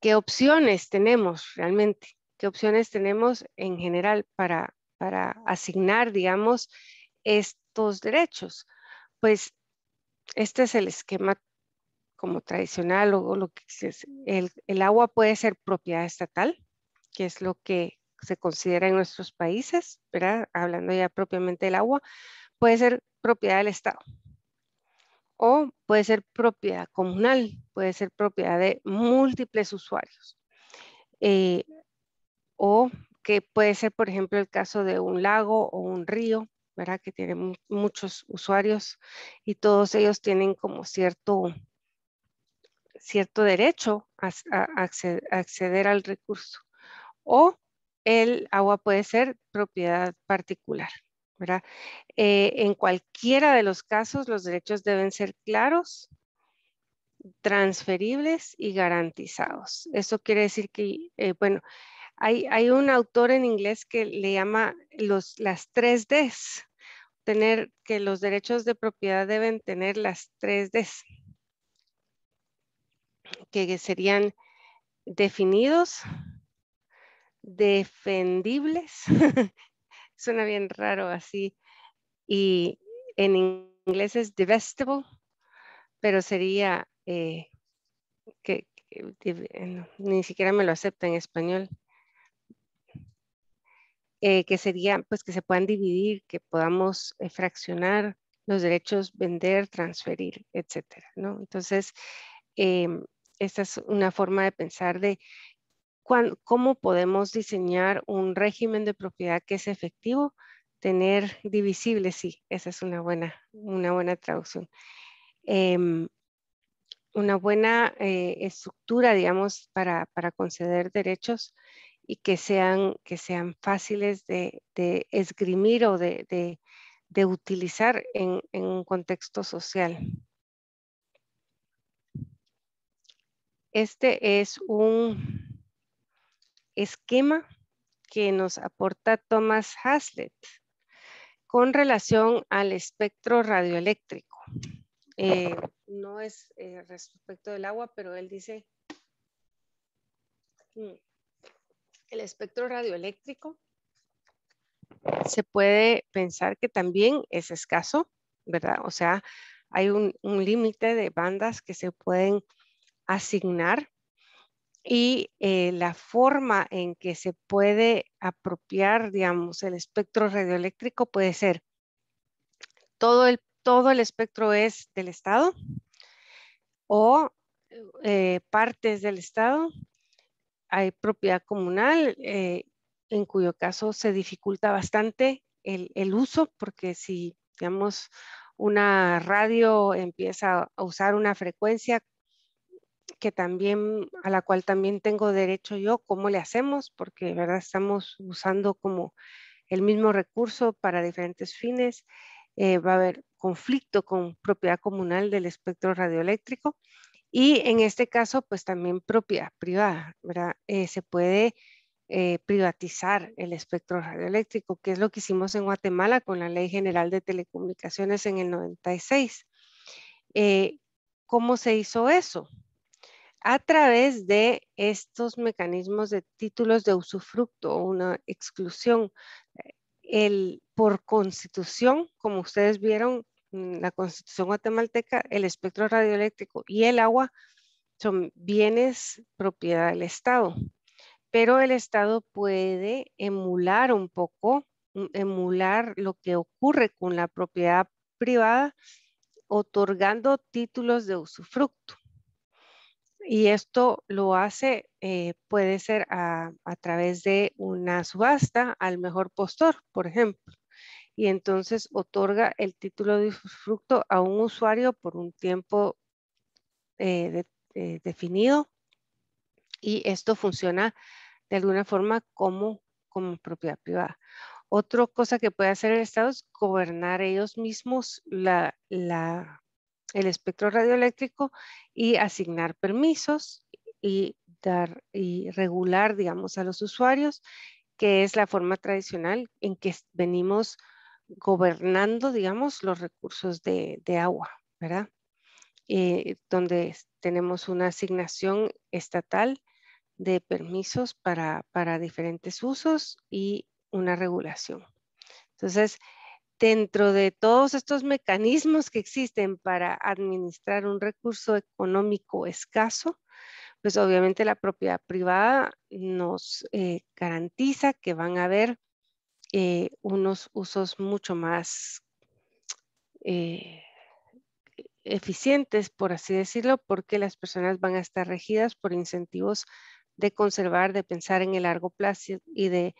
¿Qué opciones tenemos realmente? ¿Qué opciones tenemos en general para para asignar, digamos, estos derechos. Pues este es el esquema como tradicional o lo que es, el, agua puede ser propiedad estatal, que es lo que se considera en nuestros países, ¿verdad? hablando ya propiamente del agua, puede ser propiedad del Estado o puede ser propiedad comunal, puede ser propiedad de múltiples usuarios eh, o que puede ser, por ejemplo, el caso de un lago o un río, ¿verdad? Que tiene muchos usuarios y todos ellos tienen como cierto, cierto derecho a, acceder, al recurso. O el agua puede ser propiedad particular, ¿verdad? Eh, en cualquiera de los casos, los derechos deben ser claros, transferibles y garantizados. Eso quiere decir que, eh, bueno, hay, un autor en inglés que le llama las tres Ds, tener que los derechos de propiedad deben tener las tres Ds, que serían definidos, defendibles, [LAUGHS] suena bien raro así, y en inglés es divestible, pero sería eh, que, ni siquiera me lo acepta en español. Eh, que sería pues que se puedan dividir, que podamos eh, fraccionar los derechos, vender, transferir, etcétera, ¿no? Entonces, em, esta es una forma de pensar de cómo podemos diseñar un régimen de propiedad que es efectivo, tener divisible, sí, esa es una buena, una buena traducción. Em, una buena eh, estructura, digamos, para, para conceder derechos y que sean, que sean fáciles de, esgrimir o de, utilizar en, un contexto social. Este es un esquema que nos aporta Thomas Hazlitt con relación al espectro radioeléctrico. Eh, no es eh, respecto del agua, pero él dice... Mm, el espectro radioeléctrico se puede pensar que también es escaso, ¿verdad? O sea, hay un, límite de bandas que se pueden asignar y eh, la forma en que se puede apropiar, digamos, el espectro radioeléctrico puede ser todo el, todo el espectro es del Estado o eh, partes del Estado hay propiedad comunal, eh, en cuyo caso se dificulta bastante el, uso, porque si, digamos, una radio empieza a usar una frecuencia que también, a la cual también tengo derecho yo, ¿cómo le hacemos? Porque, ¿verdad? Estamos usando como el mismo recurso para diferentes fines. Eh, va a haber conflicto con propiedad comunal del espectro radioeléctrico. Y en este caso, pues también propiedad privada, ¿verdad? Eh, se puede eh, privatizar el espectro radioeléctrico, que es lo que hicimos en Guatemala con la Ley General de Telecomunicaciones en el 96. Eh, ¿Cómo se hizo eso? A través de estos mecanismos de títulos de usufructo o una exclusión. El, por constitución, como ustedes vieron, Mm, la Constitución guatemalteca, el espectro radioeléctrico y el agua son bienes propiedad del Estado, pero el Estado puede emular un poco, mm, emular lo que ocurre con la propiedad privada, otorgando títulos de usufructo. Y esto lo hace, eh, puede ser a través de una subasta al mejor postor, por ejemplo y entonces otorga el título de disfruto a un usuario por un tiempo eh, eh, definido y esto funciona de alguna forma como, como propiedad privada. Otra cosa que puede hacer el Estado es gobernar ellos mismos el espectro radioeléctrico y asignar permisos y dar y regular, digamos, a los usuarios, que es la forma tradicional en que venimos gobernando, digamos, los recursos de, agua, ¿verdad? Eh, donde tenemos una asignación estatal de permisos para, diferentes usos y una regulación. Entonces, dentro de todos estos mecanismos que existen para administrar un recurso económico escaso, pues obviamente la propiedad privada nos eh, garantiza que van a haber eh, unos usos mucho más eh, eficientes, por así decirlo, porque las personas van a estar regidas por incentivos de conservar, de pensar en el largo plazo y de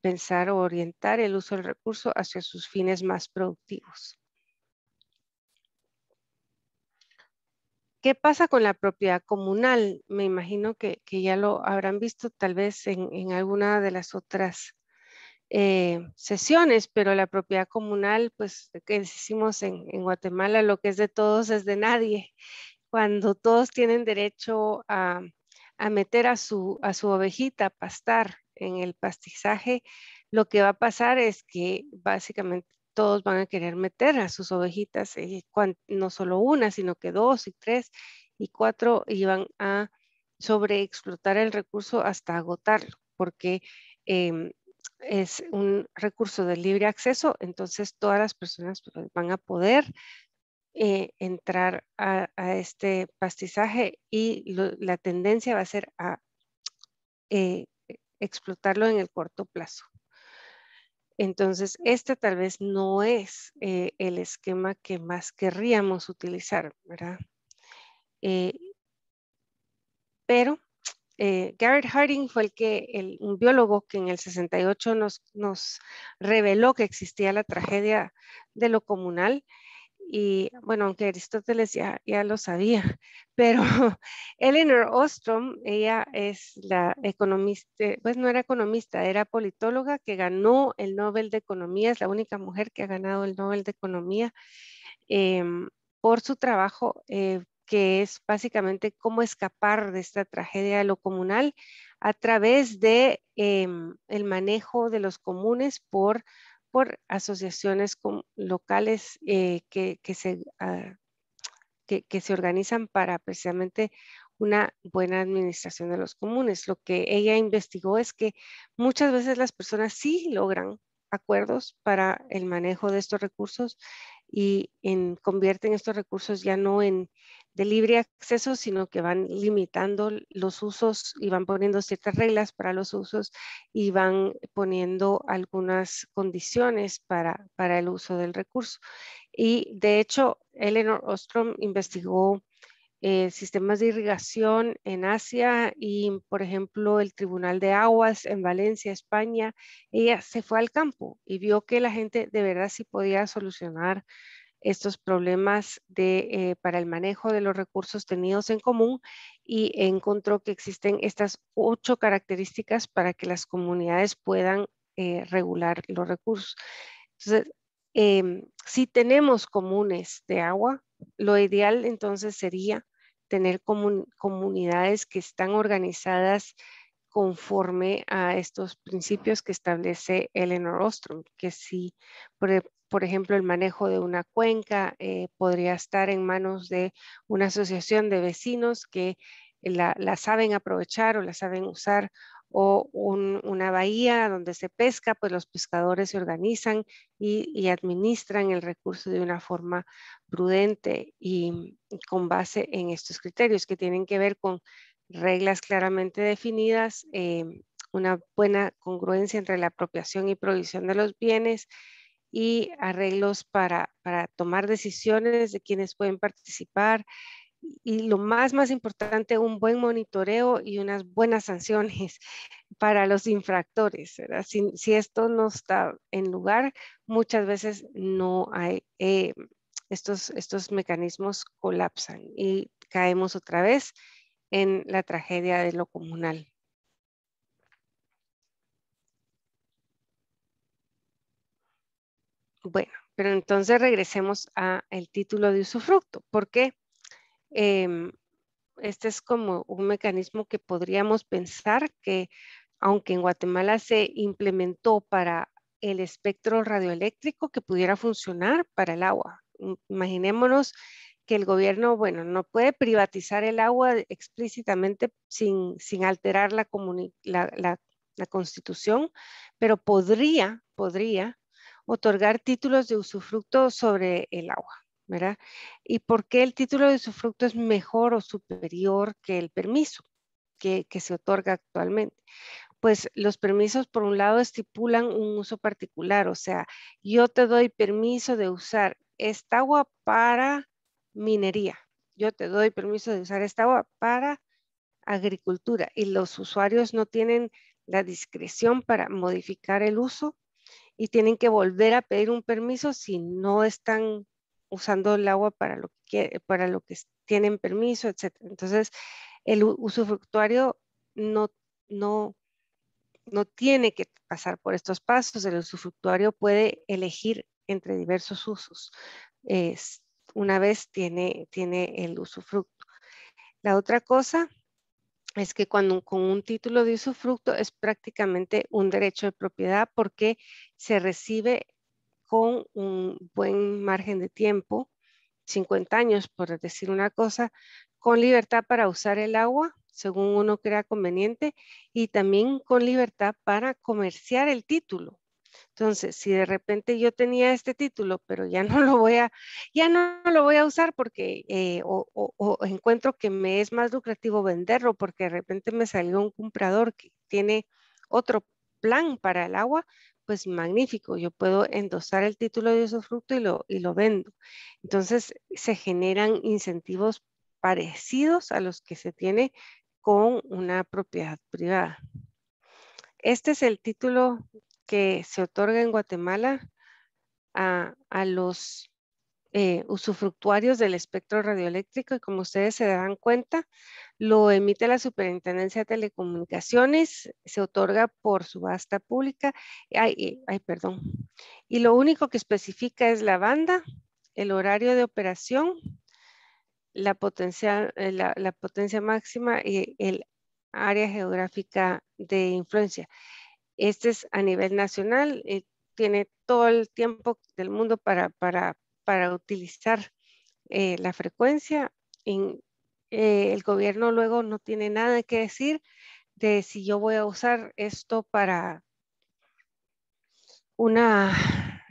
pensar o orientar el uso del recurso hacia sus fines más productivos. ¿Qué pasa con la propiedad comunal? Me imagino que, ya lo habrán visto tal vez en alguna de las otras eh, sesiones, pero la propiedad comunal, pues que decimos en, Guatemala, lo que es de todos es de nadie. Cuando todos tienen derecho a, meter a su, a su ovejita a pastar en el pastizaje, lo que va a pasar es que básicamente todos van a querer meter a sus ovejitas, eh, no solo una, sino que dos y tres y cuatro, y van a sobreexplotar el recurso hasta agotarlo, porque eh, es un recurso de libre acceso, entonces todas las personas pues, van a poder eh, entrar a, este pastizaje y la tendencia va a ser a eh, explotarlo en el corto plazo. Entonces, este tal vez no es eh, el esquema que más querríamos utilizar, ¿verdad? pero eh, Garrett Harding fue el que, el, un biólogo que en el 68 nos, reveló que existía la tragedia de lo comunal. Y bueno, aunque Aristóteles ya, lo sabía, [LAUGHS] pero [LAUGHS] Eleanor Ostrom, ella es la economista, pues no era economista, era politóloga que ganó el Nobel de Economía, es la única mujer que ha ganado el Nobel de Economía em, por su trabajo eh, que es básicamente cómo escapar de esta tragedia de lo comunal a través de em, el manejo de los comunes por, asociaciones locales eh, que, que, se, ah, que se organizan para precisamente una buena administración de los comunes. Lo que ella investigó es que muchas veces las personas sí logran acuerdos para el manejo de estos recursos y en, convierten estos recursos ya no en de libre acceso, sino que van limitando los usos y van poniendo ciertas reglas para los usos y van poniendo algunas condiciones para, para el uso del recurso. Y de hecho, Eleanor Ostrom investigó eh, sistemas de irrigación en Asia y, por ejemplo, el Tribunal de Aguas en Valencia, España, ella se fue al campo y vio que la gente de verdad sí podía solucionar estos problemas eh, para el manejo de los recursos tenidos en común y encontró que existen estas ocho características para que las comunidades puedan eh, regular los recursos. Entonces, em, si tenemos comunes de agua, lo ideal entonces sería tener comunidades que están organizadas conforme a estos principios que establece Eleanor Ostrom, que si, por, ejemplo, el manejo de una cuenca eh, podría estar en manos de una asociación de vecinos que la, saben aprovechar o la saben usar o una bahía donde se pesca, pues los pescadores se organizan y, administran el recurso de una forma prudente y, con base en estos criterios que tienen que ver con reglas claramente definidas, eh, una buena congruencia entre la apropiación y provisión de los bienes y arreglos para tomar decisiones de quienes pueden participar, y lo más, más importante, un buen monitoreo y unas buenas sanciones [LAUGHS] para los infractores. Si, esto no está en lugar, muchas veces no hay, eh, estos, estos mecanismos colapsan y caemos otra vez en la tragedia de lo comunal. Bueno, pero entonces regresemos al título de usufructo. ¿Por qué? Em, este es como un mecanismo que podríamos pensar que, aunque en Guatemala se implementó para el espectro radioeléctrico, que pudiera funcionar para el agua. Mm, imaginémonos que el gobierno, bueno, no puede privatizar el agua explícitamente sin, sin alterar la, la, constitución, pero podría, podría otorgar títulos de usufructo sobre el agua. ¿verdad? Y por qué el título de usufructo es mejor o superior que el permiso que, que se otorga actualmente. Pues los permisos, por un lado, estipulan un uso particular, o sea, yo te doy permiso de usar esta agua para minería, yo te doy permiso de usar esta agua para agricultura y los usuarios no tienen la discreción para modificar el uso y tienen que volver a pedir un permiso si no están usando el agua para lo que, para lo que tienen permiso, etc. Entonces, el usufructuario no, no, no tiene que pasar por estos pasos. El usufructuario puede elegir entre diversos usos. es una vez tiene, tiene el usufructo. La otra cosa es que cuando con un título de usufructo es prácticamente un derecho de propiedad porque se recibe con un buen margen de tiempo, 50 años por decir una cosa, con libertad para usar el agua según uno crea conveniente y también con libertad para comerciar el título. Entonces, si de repente yo tenía este título, pero ya no [LAUGHS] lo voy a, ya no lo voy a usar porque eh, encuentro que me es más lucrativo venderlo porque de repente me salió un comprador que tiene otro plan para el agua, pues magnífico, yo puedo endosar el título de usufructo y lo, vendo. Entonces se generan incentivos parecidos a los que se tiene con una propiedad privada. Este es el título que se otorga en Guatemala a, los eh, usufructuarios del espectro radioeléctrico y como ustedes se darán cuenta, lo emite la Superintendencia de Telecomunicaciones, se otorga por subasta pública, eh, ay, perdón, y lo único que especifica es la banda, el horario de operación, la potencia, eh, la, potencia máxima y el área geográfica de influencia. Este es a nivel nacional, eh, tiene todo el tiempo del mundo para, para, utilizar la frecuencia. En, eh, el gobierno luego no tiene nada que decir de si yo voy a usar esto para una,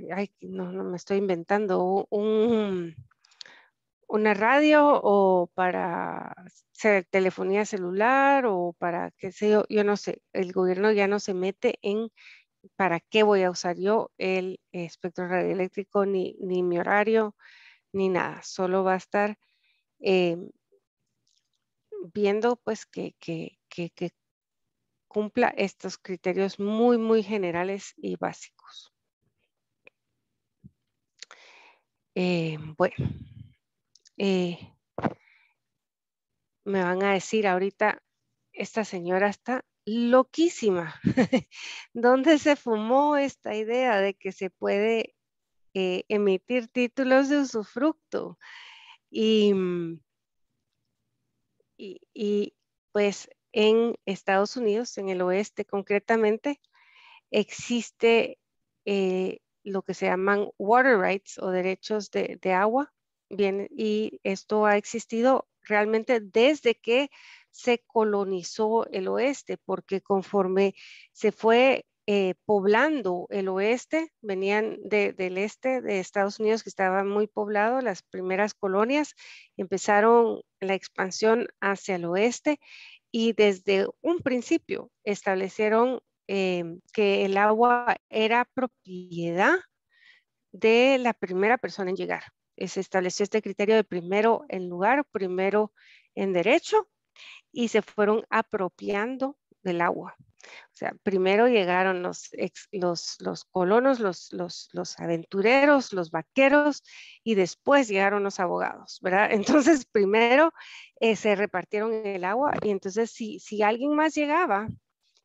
no, me estoy inventando, un, una radio o para telefonía celular o para qué sé yo, yo no sé, el gobierno ya no se mete en para qué voy a usar yo el espectro radioeléctrico, ni, ni mi horario, ni nada, solo va a estar em, viendo pues que, que, cumpla estos criterios muy, muy generales y básicos. Eh, bueno, eh, me van a decir ahorita, esta señora está loquísima. [LAUGHS] ¿Dónde se fumó esta idea de que se puede eh, emitir títulos de usufructo? Y mm, y, pues en Estados Unidos, en el oeste concretamente, existe eh, lo que se llaman water rights o derechos de, de agua. Bien, y esto ha existido realmente desde que se colonizó el oeste, porque conforme se fue eh, poblando el oeste, venían del este de Estados Unidos que estaba muy poblado, las primeras colonias empezaron la expansión hacia el oeste y desde un principio establecieron em, que el agua era propiedad de la primera persona en llegar. Eh, se estableció este criterio de primero en lugar, primero en derecho y se fueron apropiando del agua o sea, primero llegaron los, colonos, los, aventureros, los vaqueros y después llegaron los abogados, ¿verdad? [LAUGHS] Entonces, primero eh, se repartieron el agua y entonces si, alguien más llegaba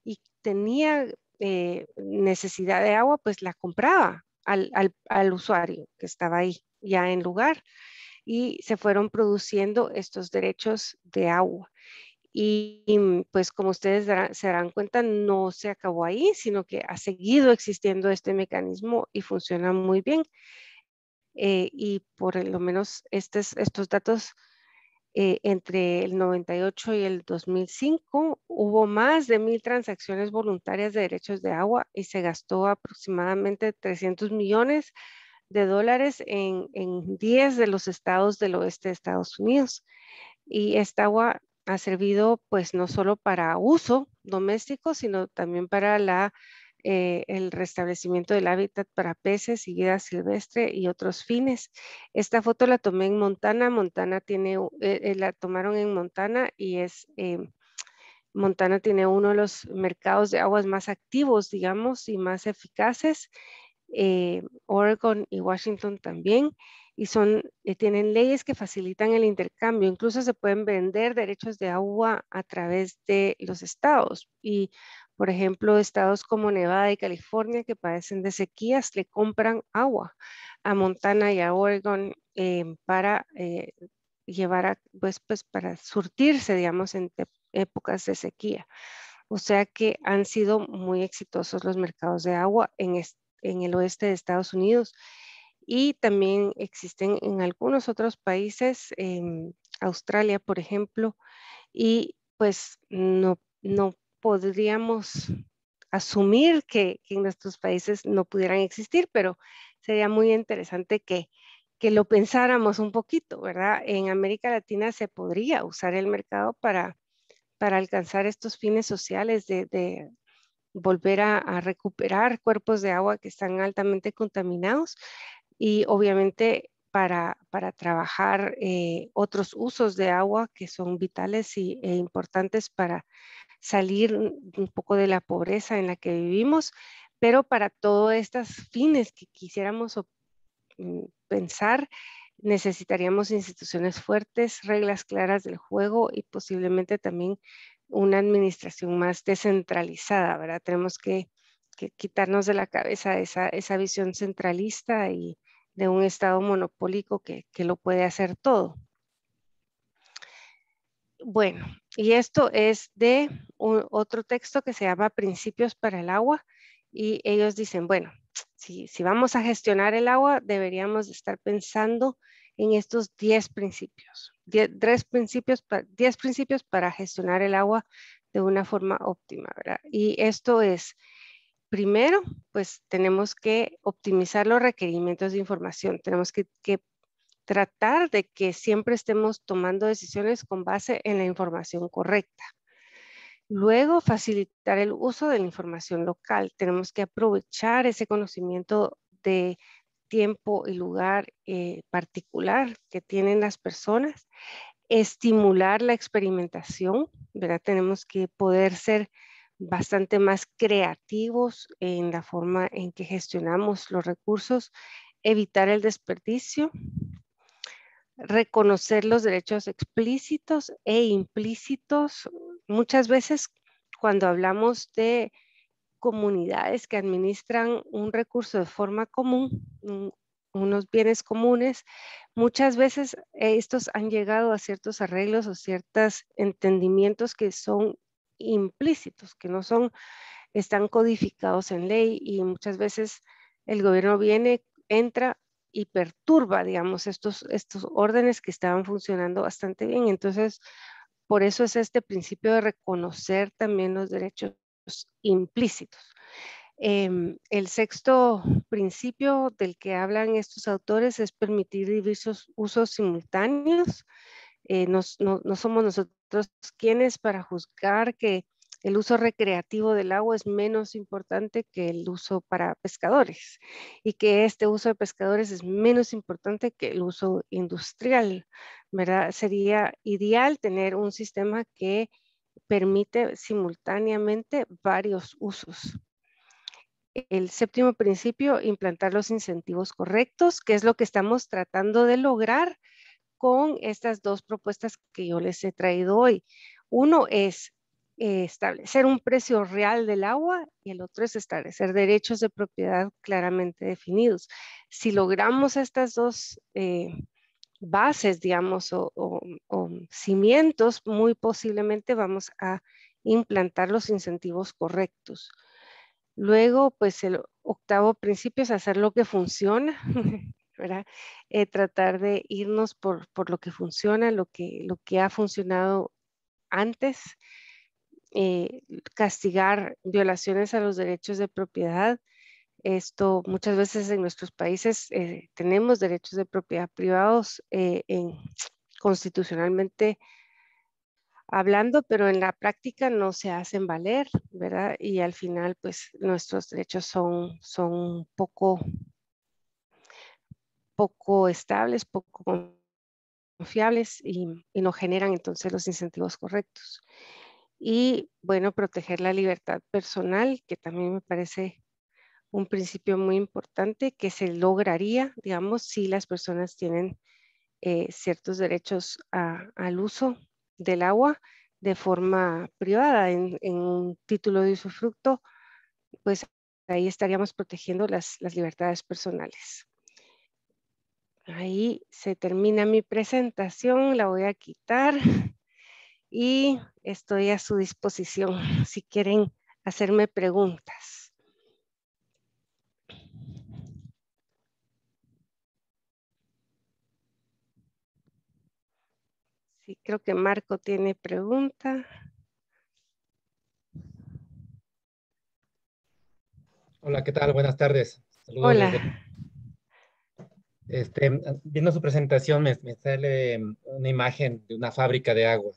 y tenía eh, necesidad de agua, pues la compraba al, al usuario que estaba ahí ya en lugar y se fueron produciendo estos derechos de agua. Y, mm, pues como ustedes se darán cuenta, no se acabó ahí, sino que ha seguido existiendo este mecanismo y funciona muy bien. Eh, y por lo menos estos datos eh, entre el 98 y el 2005 hubo más de mil transacciones voluntarias de derechos de agua y se gastó aproximadamente 300 millones de dólares en, en 10 de los estados del oeste de Estados Unidos. Y esta agua ha servido pues no solo para uso doméstico, sino también para la, eh, el restablecimiento del hábitat para peces y vida silvestre y otros fines. Esta foto la tomé en Montana, Montana tiene, eh, eh, la tomaron en Montana y es... Em, Montana tiene uno de los mercados de aguas más activos, digamos, y más eficaces. Oregon y Washington también y son, eh, tienen leyes que facilitan el intercambio. Incluso se pueden vender derechos de agua a través de los estados. Y, por ejemplo, estados como Nevada y California que padecen de sequías le compran agua a Montana y a Oregon eh, para eh, llevar pues, pues para surtirse, digamos, en épocas de sequía. O sea que han sido muy exitosos los mercados de agua en, en el oeste de Estados Unidos y también existen en algunos otros países, en em, Australia, por ejemplo, y pues no, no podríamos asumir que, en nuestros países no pudieran existir, pero sería muy interesante que, lo pensáramos un poquito, ¿verdad? En América Latina se podría usar el mercado para, para alcanzar estos fines sociales de, volver a, recuperar cuerpos de agua que están altamente contaminados, y obviamente para, para trabajar eh, otros usos de agua que son vitales y, e importantes para salir un poco de la pobreza en la que vivimos, pero para todos estos fines que quisiéramos mm, pensar, necesitaríamos instituciones fuertes, reglas claras del juego y posiblemente también una administración más descentralizada, ¿verdad? Tenemos que, que quitarnos de la cabeza esa, esa visión centralista y, de un Estado monopólico que, lo puede hacer todo. Bueno, y esto es de otro texto que se llama Principios para el agua y ellos dicen, bueno, si, vamos a gestionar el agua, deberíamos estar pensando en estos 10 principios, 10, principios, 10 principios para gestionar el agua de una forma óptima, ¿verdad? Y esto es primero, pues tenemos que optimizar los requerimientos de información. Tenemos que, tratar de que siempre estemos tomando decisiones con base en la información correcta. Luego, facilitar el uso de la información local. Tenemos que aprovechar ese conocimiento de tiempo y lugar eh, particular que tienen las personas. Estimular la experimentación, ¿verdad? Tenemos que poder ser bastante más creativos en la forma en que gestionamos los recursos, evitar el desperdicio, reconocer los derechos explícitos e implícitos. Muchas veces cuando hablamos de comunidades que administran un recurso de forma común, unos bienes comunes, muchas veces eh, estos han llegado a ciertos arreglos o ciertos entendimientos que son implícitos, que no son, están codificados en ley y muchas veces el gobierno viene, entra y perturba, digamos, estos, estos órdenes que estaban funcionando bastante bien. Entonces, por eso es este principio de reconocer también los derechos implícitos. Em, el sexto principio del que hablan estos autores es permitir diversos usos simultáneos. Eh, no, somos nosotros quienes para juzgar que el uso recreativo del agua es menos importante que el uso para pescadores y que este uso de pescadores es menos importante que el uso industrial, Sería ideal tener un sistema que permite simultáneamente varios usos. El séptimo principio, implantar los incentivos correctos, que es lo que estamos tratando de lograr con estas dos propuestas que yo les he traído hoy. Uno es eh, establecer un precio real del agua y el otro es establecer derechos de propiedad claramente definidos. Si logramos estas dos eh, bases, digamos, o, o, cimientos, muy posiblemente vamos a implantar los incentivos correctos. Luego, pues el octavo principio es hacer lo que funciona. [LAUGHS] ¿verdad? Eh, tratar de irnos por, lo que funciona, lo que, lo que ha funcionado antes, eh, castigar violaciones a los derechos de propiedad. Esto muchas veces en nuestros países eh, tenemos derechos de propiedad privados constitucionalmente hablando, pero en la práctica no se hacen valer, ¿verdad? Y al final, pues nuestros derechos son, son poco poco estables, poco confiables y, no generan entonces los incentivos correctos. Y bueno, proteger la libertad personal, que también me parece un principio muy importante que se lograría, digamos, si las personas tienen eh, ciertos derechos al uso del agua de forma privada en, un título de usufructo, pues ahí estaríamos protegiendo las libertades personales. Ahí se termina mi presentación, la voy a quitar [LAUGHS] y estoy a su disposición [LAUGHS] si quieren hacerme preguntas. Sí, creo que Marco tiene pregunta. Hola, ¿qué tal? Buenas tardes. Hola. Este, viendo su presentación me, sale mm, una imagen de una fábrica de agua,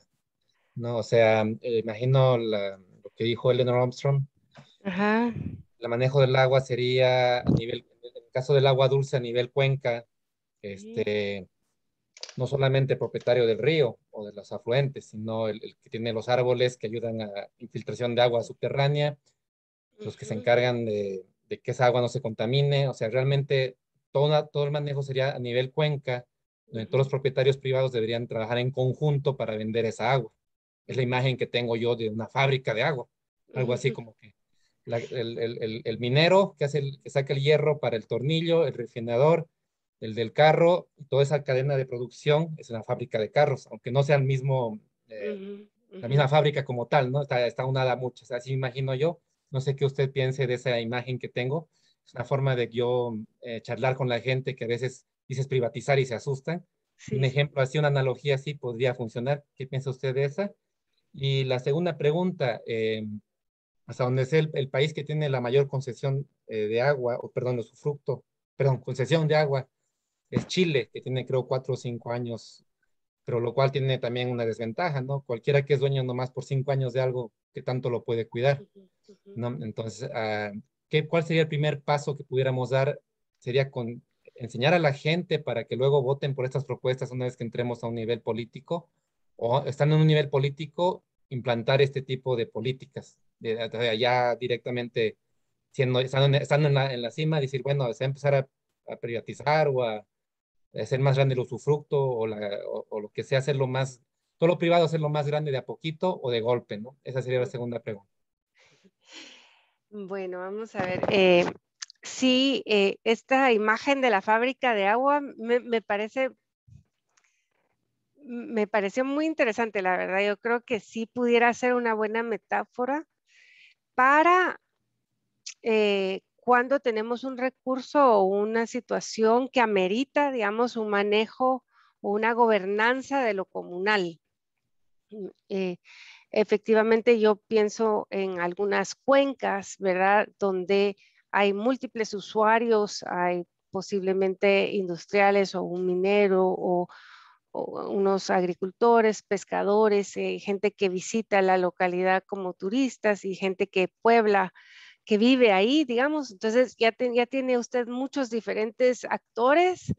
¿no? O sea, eh, imagino lo que dijo Eleanor Armstrong. Ajá. El manejo del agua sería a nivel, en el caso del agua dulce a nivel cuenca, este, no solamente propietario del río o de los afluentes, sino el, que tiene los árboles que ayudan a infiltración de agua subterránea, los que se encargan de, de que esa agua no se contamine, o sea, realmente todo, el manejo sería a nivel cuenca, donde todos los propietarios privados deberían trabajar en conjunto para vender esa agua. Es la imagen que tengo yo de una fábrica de agua, algo así como que el, minero que, hace que saca el hierro para el tornillo, el refinador, el del carro, toda esa cadena de producción es una fábrica de carros, aunque no sea mismo, eh, la misma fábrica como tal, Está, unada a muchas. así imagino yo. No sé qué usted piense de esa imagen que tengo, es una forma de yo eh, charlar con la gente que a veces dices privatizar y se asustan. Un ejemplo así, una analogía así podría funcionar. ¿Qué piensa usted de esa? Y la segunda pregunta, em, hasta donde es el, país que tiene la mayor concesión eh, de agua, o perdón, usufructo, perdón, concesión de agua, es Chile, que tiene creo cuatro o cinco años, pero lo cual tiene también una desventaja, ¿no? Cualquiera que es dueño nomás por cinco años de algo que tanto lo puede cuidar, ¿no? Entonces, uh, ¿cuál sería el primer paso que pudiéramos dar? Sería con, enseñar a la gente para que luego voten por estas propuestas una vez que entremos a un nivel político o están en un nivel político, implantar este tipo de políticas, de, directamente siendo, estando, en, la, cima, decir, bueno, se va a empezar a, privatizar o a, hacer más grande el usufructo o, o, lo que sea, hacerlo más, todo lo privado hacerlo más grande de a poquito o de golpe, ¿no? Esa sería la segunda pregunta. Bueno, vamos a ver. Eh, sí, eh, esta imagen de la fábrica de agua me, parece me pareció muy interesante, la verdad. Yo creo que sí pudiera ser una buena metáfora para eh, cuando tenemos un recurso o una situación que amerita, digamos, un manejo o una gobernanza de lo comunal. Efectivamente, yo pienso en algunas cuencas, ¿verdad? Donde hay múltiples usuarios, hay posiblemente industriales o un minero o, unos agricultores, pescadores, eh, gente que visita la localidad como turistas y gente que puebla, que vive ahí, digamos. Entonces ya, ya tiene usted muchos diferentes actores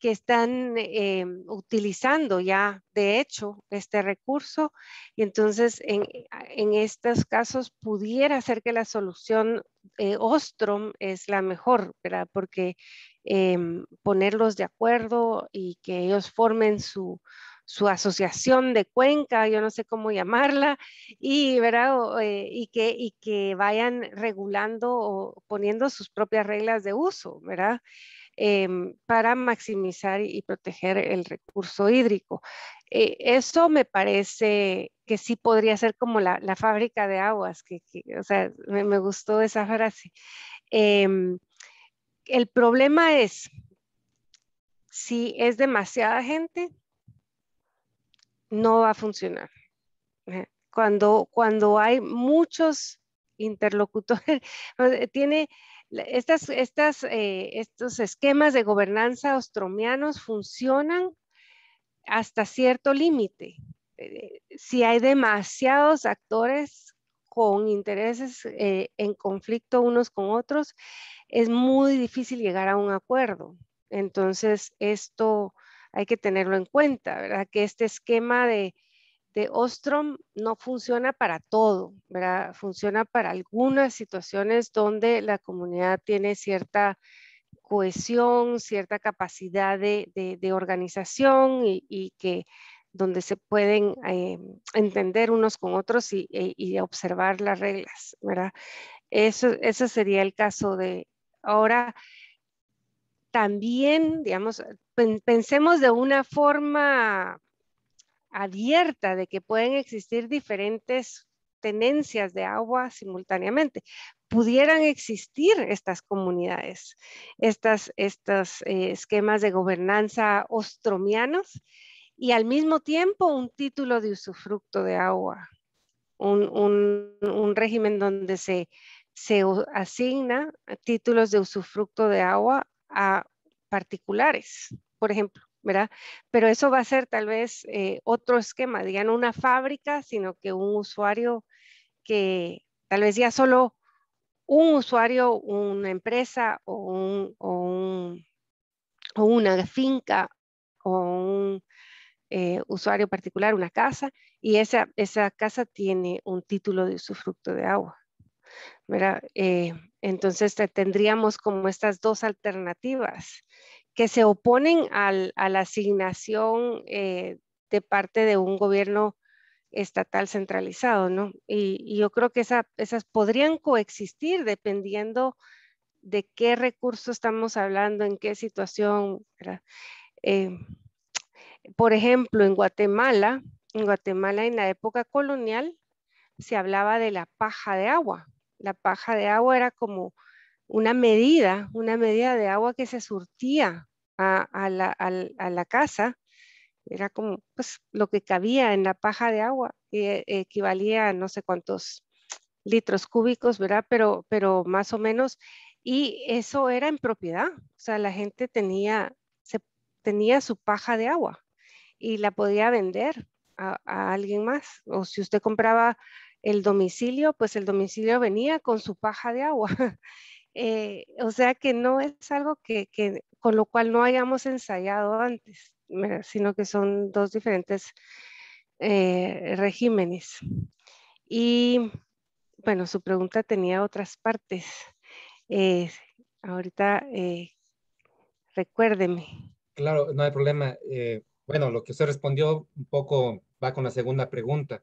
que están eh, utilizando ya, de hecho, este recurso. Y entonces, en, eh, en estos casos, pudiera ser que la solución eh, Ostrom es la mejor, ¿verdad? Porque em, ponerlos de acuerdo y que ellos formen su, su asociación de cuenca, yo no sé cómo llamarla, y, ¿verdad? y, que, y que vayan regulando o poniendo sus propias reglas de uso, ¿verdad? Em, para maximizar y proteger el recurso hídrico. Eh, eso me parece que sí podría ser como la, fábrica de aguas, que, o sea, me, me, gustó esa frase. Em, el problema es, si es demasiada gente, no va a funcionar. Eh, cuando, cuando hay muchos interlocutores, [LAUGHS] tiene estas, eh, estos esquemas de gobernanza ostromianos funcionan hasta cierto límite. Eh, si hay demasiados actores con intereses eh, en conflicto unos con otros, es muy difícil llegar a un acuerdo. Entonces, esto hay que tenerlo en cuenta, ¿verdad? Que este esquema de, Ostrom no funciona para todo, ¿verdad? Funciona para algunas situaciones donde la comunidad tiene cierta cohesión, cierta capacidad de, organización y, que donde se pueden eh, entender unos con otros e, y, observar las reglas, ¿verdad? Eso, ese sería el caso de ahora. También, digamos, pensemos de una forma abierta de que pueden existir diferentes tenencias de agua simultáneamente. Pudieran existir estas comunidades, estos estas, eh, esquemas de gobernanza ostromianos y al mismo tiempo un título de usufructo de agua, un, un régimen donde se, se asigna títulos de usufructo de agua a particulares, por ejemplo pero eso va a ser tal vez eh, otro esquema, ya no una fábrica, sino que un usuario que tal vez ya solo un usuario, una empresa o, una finca o un eh, usuario particular, una casa, y esa, casa tiene un título de usufructo de agua. Eh, entonces tendríamos como estas dos alternativas que se oponen a la asignación eh, de parte de un gobierno estatal centralizado, ¿no? Y, yo creo que esas podrían coexistir dependiendo de qué recurso estamos hablando, en qué situación. Eh, por ejemplo, en Guatemala, en Guatemala en la época colonial se hablaba de la paja de agua. La paja de agua era como una medida, una medida de agua que se surtía a, la, casa. Era como pues, lo que cabía en la paja de agua, que eh, equivalía a no sé cuántos litros cúbicos, ¿verdad? Pero, pero más o menos, y eso era en propiedad, o sea, la gente tenía, tenía su paja de agua y la podía vender a, a alguien más, o si usted compraba el domicilio, pues el domicilio venía con su paja de agua [LAUGHS] Eh, o sea que no es algo que, con lo cual no hayamos ensayado antes, sino que son dos diferentes eh, regímenes. Y bueno, su pregunta tenía otras partes. Eh, ahorita recuérdeme. Claro, no hay problema. bueno, lo que usted respondió un poco va con la segunda pregunta.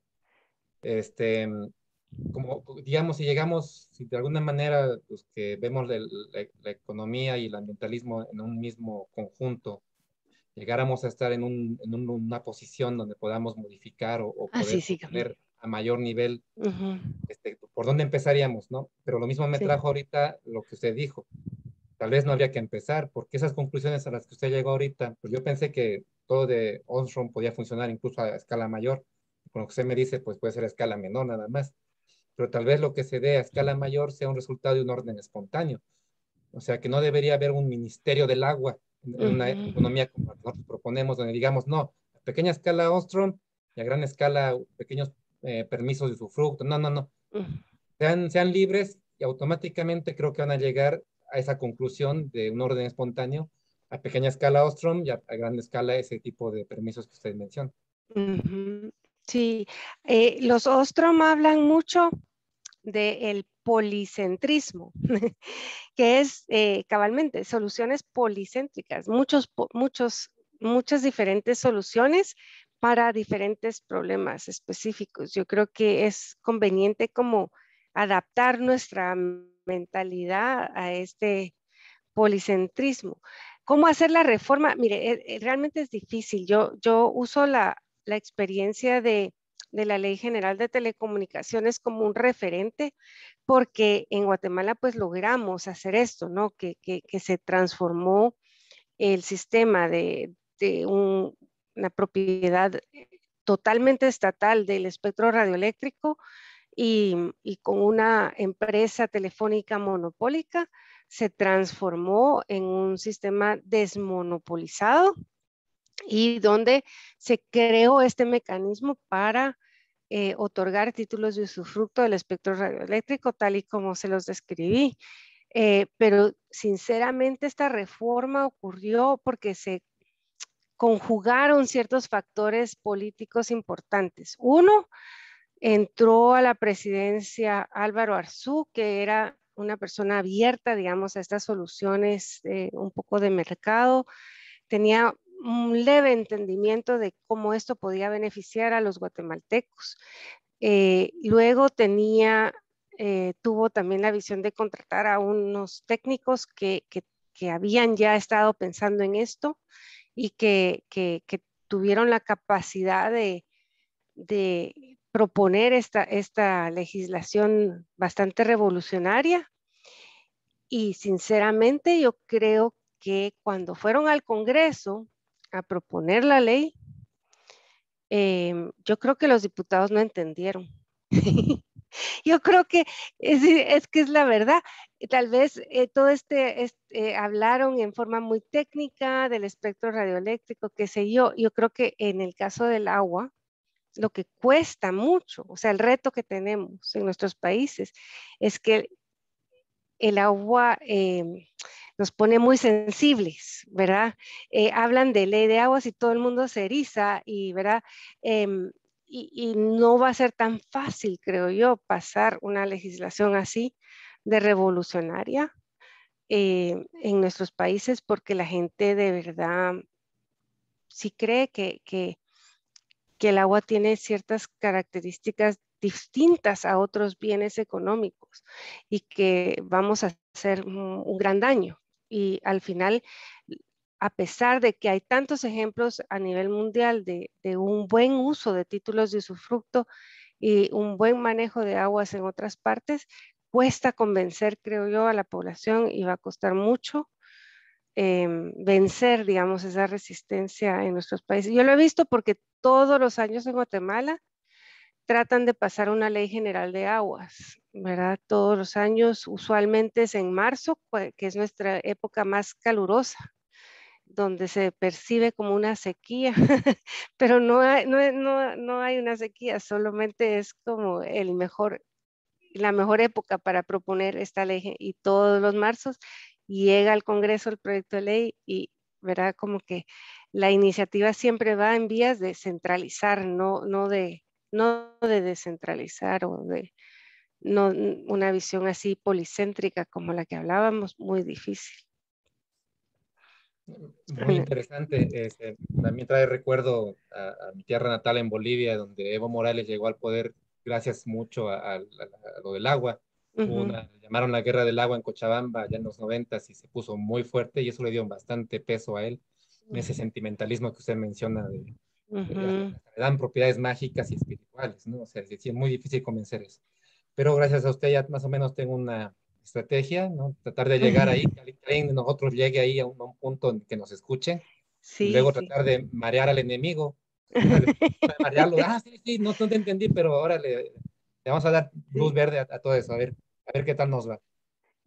Este, como digamos, si llegamos, si de alguna manera pues, que vemos la, la, economía y el ambientalismo en un mismo conjunto, llegáramos a estar en, un, en una posición donde podamos modificar o, ah, poder a mayor nivel, este, por dónde empezaríamos, ¿no? Pero lo mismo me trajo ahorita lo que usted dijo. Tal vez no había que empezar, porque esas conclusiones a las que usted llegó ahorita, pues yo pensé que todo de Osron podía funcionar incluso a escala mayor. Con lo que usted me dice, pues puede ser a escala menor nada más pero tal vez lo que se dé a escala mayor sea un resultado de un orden espontáneo. O sea, que no debería haber un ministerio del agua en una economía como nosotros proponemos, donde digamos, no, a pequeña escala Ostrom y a gran escala pequeños eh, permisos de usufructo. No, no, no. sean, sean libres y automáticamente creo que van a llegar a esa conclusión de un orden espontáneo a pequeña escala Ostrom y a, gran escala ese tipo de permisos que ustedes menciona. Sí, eh, los Ostrom hablan mucho del policentrismo, [LAUGHS] que es eh, cabalmente soluciones policéntricas, muchos, muchos, muchas diferentes soluciones para diferentes problemas específicos. Yo creo que es conveniente como adaptar nuestra mentalidad a este policentrismo. ¿Cómo hacer la reforma? Mire, eh, realmente es difícil. Yo, yo uso la, la experiencia de, la Ley General de Telecomunicaciones como un referente, porque en Guatemala pues logramos hacer esto, Que, se transformó el sistema de, una propiedad totalmente estatal del espectro radioeléctrico y, con una empresa telefónica monopólica, se transformó en un sistema desmonopolizado y donde se creó este mecanismo para eh, otorgar títulos de usufructo del espectro radioeléctrico, tal y como se los describí. Eh, pero sinceramente esta reforma ocurrió porque se conjugaron ciertos factores políticos importantes. Uno, entró a la presidencia Álvaro Arzú, que era una persona abierta, digamos, a estas soluciones un poco de mercado. Tenía un leve entendimiento de cómo esto podía beneficiar a los guatemaltecos. Eh, luego tenía, eh, tuvo también la visión de contratar a unos técnicos que, habían ya estado pensando en esto y que, tuvieron la capacidad de, proponer esta, esta legislación bastante revolucionaria. Y sinceramente yo creo que cuando fueron al Congreso, a proponer la ley, em, yo creo que los diputados no entendieron. [LAUGHS] yo creo que es, que es la verdad. Tal vez eh, todo este, eh, hablaron en forma muy técnica del espectro radioeléctrico, qué sé yo. Yo creo que en el caso del agua, lo que cuesta mucho, o sea, el reto que tenemos en nuestros países es que el, agua, em, nos pone muy sensibles, ¿verdad? Eh, hablan de ley de aguas y todo el mundo se eriza y, ¿verdad? Em, y, no va a ser tan fácil, creo yo, pasar una legislación así de revolucionaria eh, en nuestros países porque la gente de verdad sí cree que el agua tiene ciertas características distintas a otros bienes económicos y que vamos a hacer un gran daño y al final, a pesar de que hay tantos ejemplos a nivel mundial de, un buen uso de títulos de usufructo y un buen manejo de aguas en otras partes, cuesta convencer, creo yo, a la población y va a costar mucho em, vencer, digamos, esa resistencia en nuestros países. Yo lo he visto porque todos los años en Guatemala tratan de pasar una ley general de aguas, ¿verdad? Todos los años, usualmente es en marzo, que es nuestra época más calurosa, donde se percibe como una sequía, [LAUGHS] pero no hay, no, hay una sequía, solamente es como el mejor, la mejor época para proponer esta ley y todos los marzos llega al Congreso el proyecto de ley y verá como que la iniciativa siempre va en vías de centralizar, no, no de no de descentralizar o de no, una visión así policéntrica como la que hablábamos, muy difícil. Mm, muy interesante. Este, también trae recuerdo a, mi tierra natal en Bolivia, donde Evo Morales llegó al poder gracias mucho a, lo del agua. llamaron la guerra del agua en Cochabamba ya en los noventas y se puso muy fuerte y eso le dio bastante peso a él, ese sentimentalismo que usted menciona de, le dan propiedades mágicas y espirituales, ¿no? O sea, es muy difícil convencer eso. Pero gracias a usted ya más o menos tengo una estrategia, ¿no? Tratar de llegar ahí, que alguien de nosotros llegue ahí a un, punto en que nos escuche, Sí, luego tratar de marear al enemigo. Pues, marearlo. Ah, sí, sí, no, te entendí, pero ahora le, vamos a dar luz verde a, todo eso, a ver, a ver qué tal nos va.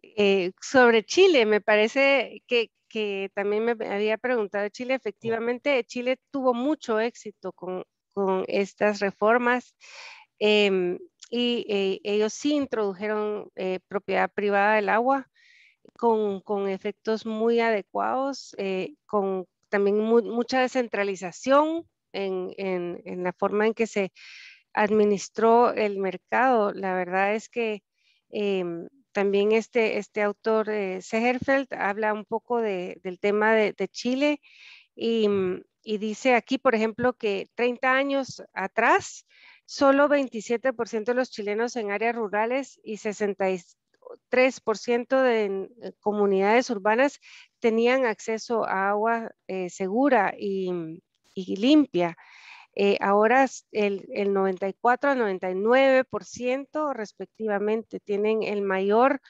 Eh, sobre Chile, me parece que, que también me había preguntado Chile, efectivamente Chile tuvo mucho éxito con, con estas reformas em, y eh, ellos sí introdujeron eh, propiedad privada del agua con, con efectos muy adecuados, eh, con también mucha descentralización en, en, la forma en que se administró el mercado. La verdad es que em, también este, este autor, eh, Seherfeld, habla un poco del tema de, Chile mm, y, dice aquí, por ejemplo, que 30 años atrás, solo 27% de los chilenos en áreas rurales y 63% de eh, comunidades urbanas tenían acceso a agua eh, segura y limpia. Eh, ahora el, 94 al 99% respectivamente tienen el mayor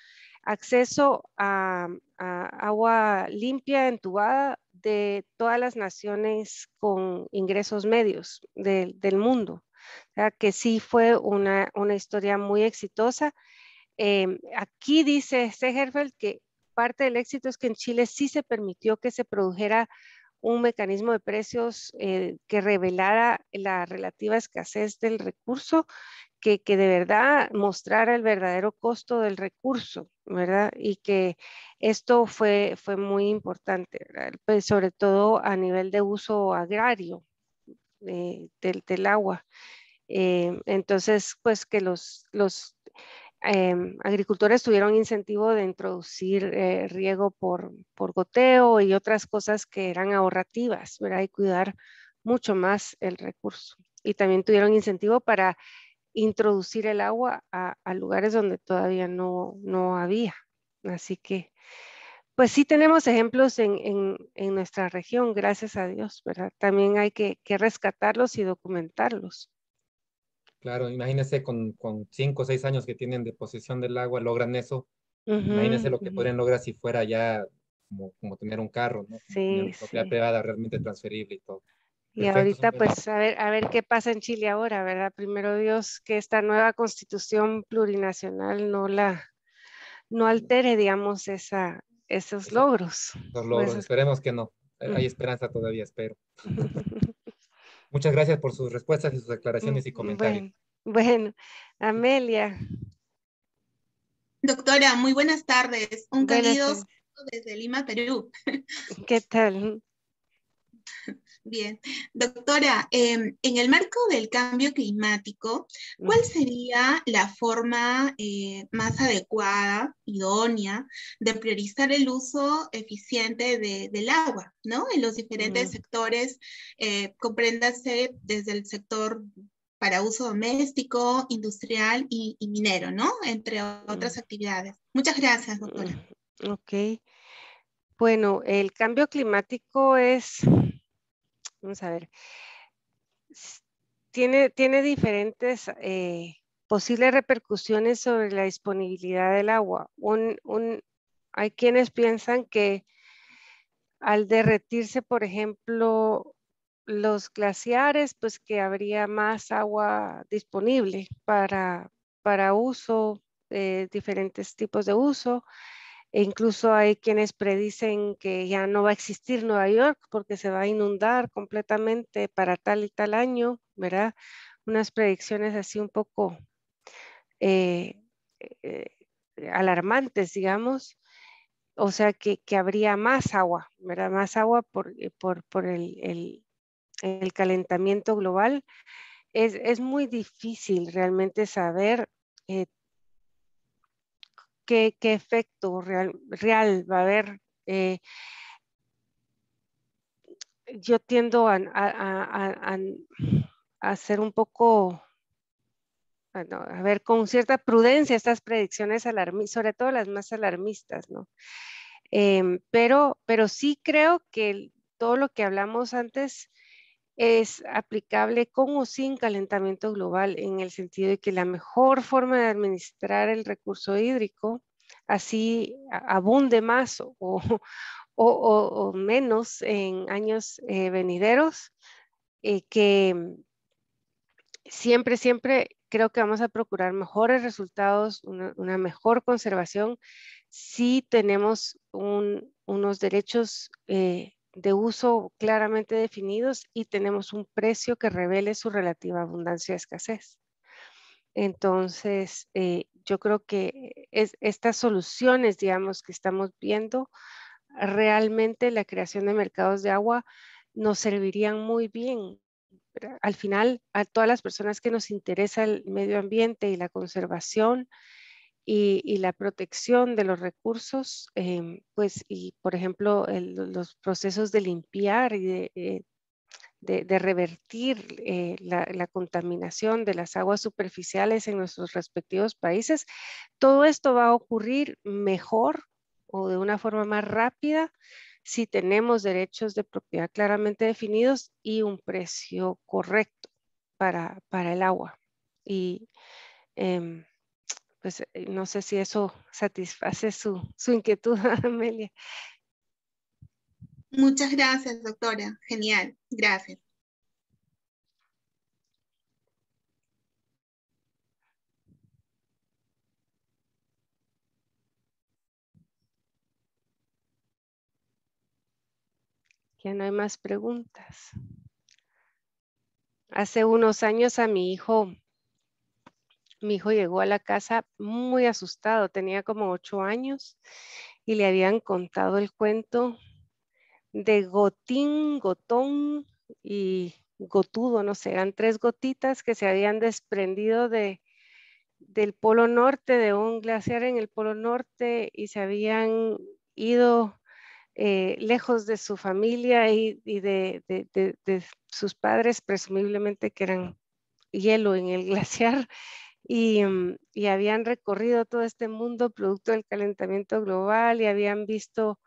acceso a, agua limpia entubada de todas las naciones con ingresos medios del mundo. O sea, que sí fue una, una historia muy exitosa. Em, aquí dice Segerfeld que parte del éxito es que en Chile sí se permitió que se produjera un mecanismo de precios eh, que revelara la relativa escasez del recurso, que, de verdad mostrara el verdadero costo del recurso, ¿verdad? Y que esto fue, fue muy importante, pues, sobre todo a nivel de uso agrario eh, del, del, agua. Eh, entonces, pues que los, los Em, agricultores tuvieron incentivo de introducir eh, riego por, por, goteo y otras cosas que eran ahorrativas, ¿verdad? Y cuidar mucho más el recurso. Y también tuvieron incentivo para introducir el agua a, lugares donde todavía no, había. Así que, pues sí tenemos ejemplos en, nuestra región, gracias a Dios, ¿verdad? También hay que rescatarlos y documentarlos. Claro, imagínense con, con cinco o seis años que tienen de posesión del agua, logran eso. imagínense lo que pueden podrían lograr si fuera ya como, como tener un carro, ¿no? propiedad privada realmente transferible y todo. Y ahorita pues a ver, a ver qué pasa en Chile ahora, ¿verdad? Primero Dios, que esta nueva constitución plurinacional no la, no altere, digamos, esa, esos logros. Los logros, esperemos que no. Hay esperanza todavía, espero. [LAUGHS] [LAUGHS] Muchas gracias por sus respuestas y sus aclaraciones y mm, comentarios. Bueno, Amelia. Doctora, muy buenas tardes. Un querido desde Lima, Perú. ¿Qué tal? [LAUGHS] Bien, doctora, em, en el marco del cambio climático, ¿cuál sería la forma eh, más adecuada, idónea, de priorizar el uso eficiente del agua, ¿no? En los diferentes sectores, eh, compréndase desde el sector para uso doméstico, industrial y, minero, ¿no? Entre otras actividades. Muchas gracias, doctora. Ok. Bueno, el cambio climático es Vamos a ver. Tiene, diferentes eh, posibles repercusiones sobre la disponibilidad del agua. hay quienes piensan que al derretirse, por ejemplo, los glaciares, pues que habría más agua disponible para, uso, eh, diferentes tipos de uso. E incluso hay quienes predicen que ya no va a existir Nueva York porque se va a inundar completamente para tal y tal año, ¿verdad? Unas predicciones así un poco eh, eh, alarmantes, digamos. O sea que, habría más agua, ¿verdad? Más agua por, eh, por, el, calentamiento global. Es, muy difícil realmente saber qué, efecto real, va a haber. Eh, yo tiendo a, a, un poco, ah, a ver con cierta prudencia estas predicciones alarmistas, sobre todo las más alarmistas, ¿no? Em, pero, pero sí creo que todo lo que hablamos antes es aplicable con o sin calentamiento global en el sentido de que la mejor forma de administrar el recurso hídrico, así abunde más [LAUGHS] o, menos en años eh, venideros, eh, que siempre, siempre creo que vamos a procurar mejores resultados, una, mejor conservación si tenemos unos derechos. Eh, de uso claramente definidos y tenemos un precio que revele su relativa abundancia y escasez. Entonces, eh, yo creo que estas soluciones, digamos, que estamos viendo, realmente la creación de mercados de agua nos servirían muy bien. Al final, a todas las personas que nos interesa el medio ambiente y la conservación, y, la protección de los recursos, em, pues, y por ejemplo, los procesos de limpiar y de, eh, revertir eh, la, contaminación de las aguas superficiales en nuestros respectivos países, todo esto va a ocurrir mejor o de una forma más rápida si tenemos derechos de propiedad claramente definidos y un precio correcto para, para el agua. Y eh, pues eh, no sé si eso satisface su, inquietud, [LAUGHS] Amelia. Muchas gracias, doctora. Genial. Gracias. Ya no hay más preguntas. Hace unos años a mi hijo mi hijo llegó a la casa muy asustado, tenía como ocho años y le habían contado el cuento de gotín, gotón y gotudo, no sé, eran tres gotitas que se habían desprendido del polo norte, de un glaciar en el polo norte y se habían ido eh, lejos de su familia y, de, sus padres, presumiblemente que eran hielo en el [LAUGHS] glaciar, Mm, y, habían recorrido todo este mundo producto del calentamiento global y habían visto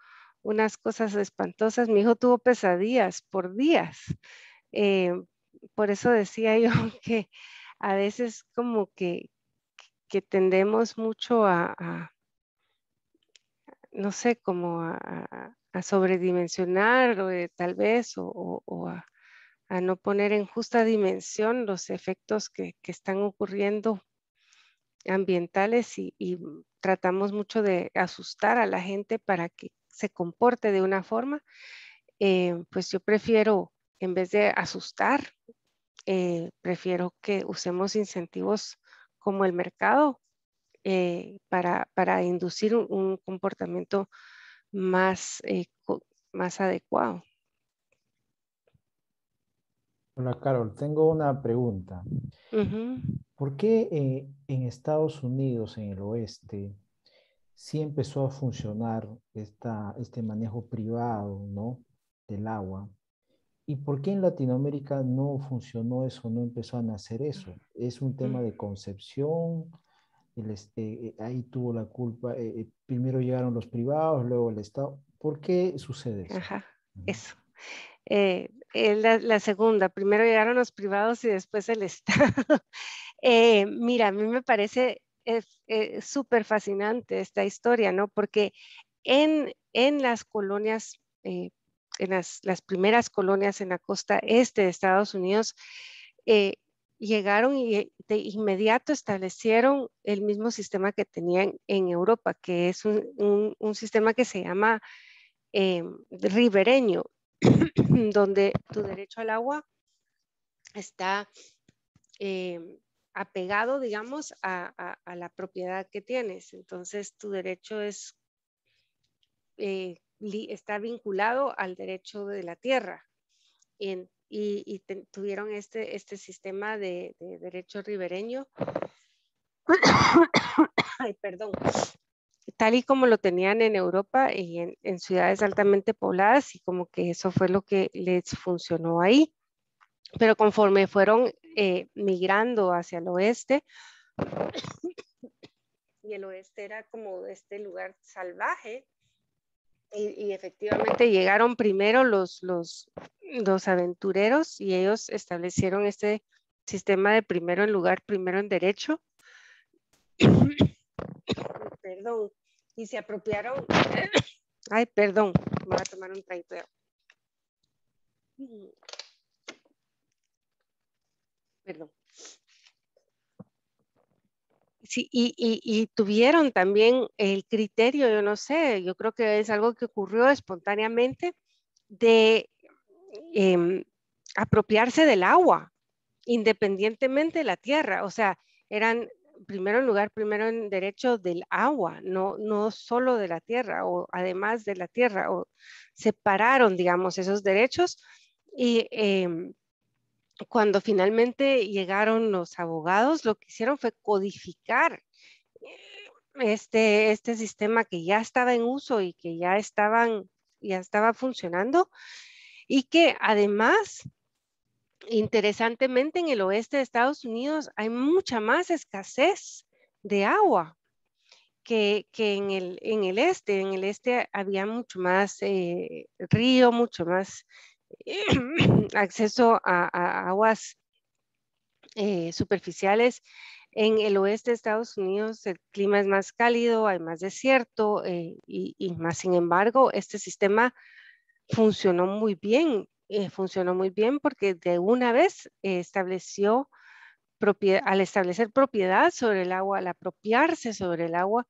unas cosas espantosas. Mi hijo tuvo pesadillas por días. Eh, por eso decía [LAUGHS] yo que a veces como que, tendemos mucho a, no sé, como a, sobredimensionar o, eh, tal vez o, a, no poner en justa dimensión los efectos que están ocurriendo ambientales y, tratamos mucho de asustar a la gente para que se comporte de una forma, eh, pues yo prefiero, en vez de asustar, eh, prefiero que usemos incentivos como el mercado eh, para, para, inducir un, un comportamiento más, más adecuado. Hola Carol, tengo una pregunta. ¿Por qué eh, en Estados Unidos, en el oeste, sí empezó a funcionar esta, este manejo privado ¿no? del agua? ¿Y por qué en Latinoamérica no funcionó eso, no empezó a nacer eso? ¿Es un tema mm. de concepción? Eh, eh, ahí tuvo la culpa, primero llegaron los privados, luego el Estado. ¿Por qué sucede eso? Ajá, eso. Eh, la, segunda. Primero llegaron los privados y después el [LAUGHS] Estado. Eh, mira, a mí me parece eh, súper fascinante esta historia, ¿no? Porque en, en las colonias, en las, las, primeras colonias en la costa este de Estados Unidos, llegaron y de inmediato establecieron el mismo sistema que tenían en Europa, que es un, un, sistema que se llama ribereño. [CLEARS THROAT] donde tu derecho al agua está eh, apegado, digamos, a, la propiedad que tienes. Entonces, tu derecho eh, está vinculado al derecho de la tierra. y, tuvieron este, este, sistema de, de derecho ribereño. [COUGHS] Ay, perdón, tal y como lo tenían en Europa y en, ciudades altamente pobladas y como que eso fue lo que les funcionó ahí. Pero conforme fueron eh, migrando hacia el oeste, [COUGHS] y el oeste era como este lugar salvaje, y, efectivamente llegaron primero los, los, los aventureros y ellos establecieron este sistema de primero en lugar, primero en derecho. [COUGHS] perdón, y se apropiaron. [COUGHS] Ay, perdón, me voy a tomar un agua. Perdón. Sí, y, tuvieron también el criterio, yo no sé, yo creo que es algo que ocurrió espontáneamente de em, apropiarse del agua, independientemente de la tierra. O sea, eran primero en lugar, primero en derecho del agua, no, no solo de la tierra o además de la tierra, o separaron, digamos, esos derechos y em, cuando finalmente llegaron los abogados, lo que hicieron fue codificar eh, este, este sistema que ya estaba en uso y que ya, estaban, ya estaba funcionando y que además Interesantemente, en el oeste de Estados Unidos hay mucha más escasez de agua que, en, el, este. En el este había mucho más eh, río, mucho más [CLEARS THROAT] acceso a, aguas eh, superficiales. En el oeste de Estados Unidos el clima es más cálido, hay más desierto eh, y más sin embargo este sistema funcionó muy bien eh, funcionó muy bien porque de una vez estableció, al establecer propiedad sobre el agua, al apropiarse sobre el agua,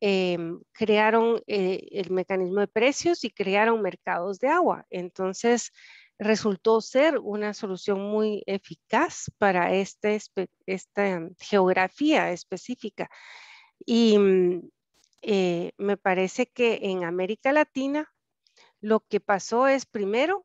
em, crearon eh, el mecanismo de precios y crearon mercados de agua. Entonces, resultó ser una solución muy eficaz para este, esta geografía específica. Y mm, eh, me parece que en América Latina lo que pasó es primero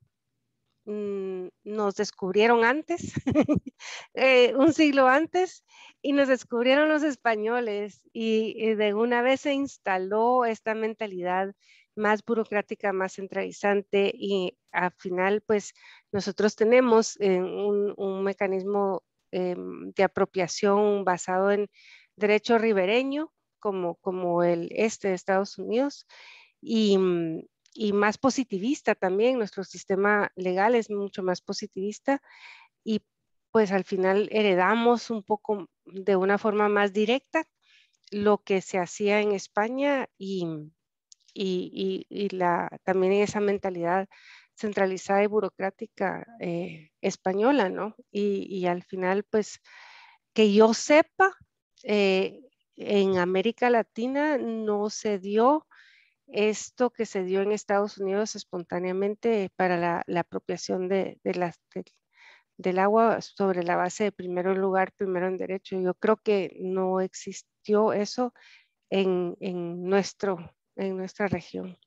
Mm, nos descubrieron antes, [LAUGHS] eh, un siglo antes, y nos descubrieron los españoles y, de una vez se instaló esta mentalidad más burocrática, más centralizante y al final pues nosotros tenemos eh, un, mecanismo em, de apropiación basado en derecho ribereño como, como el este de Estados Unidos y, mm, y más positivista también. Nuestro sistema legal es mucho más positivista y pues al final heredamos un poco de una forma más directa lo que se hacía en España y, y, y, la, también esa mentalidad centralizada y burocrática eh, española, ¿no? Y, al final, pues, que yo sepa, eh, en América Latina no se dio esto que se dio en Estados Unidos espontáneamente para la, apropiación de, del agua sobre la base de primero en lugar, primero en derecho. Yo creo que no existió eso en, nuestro, en nuestra región.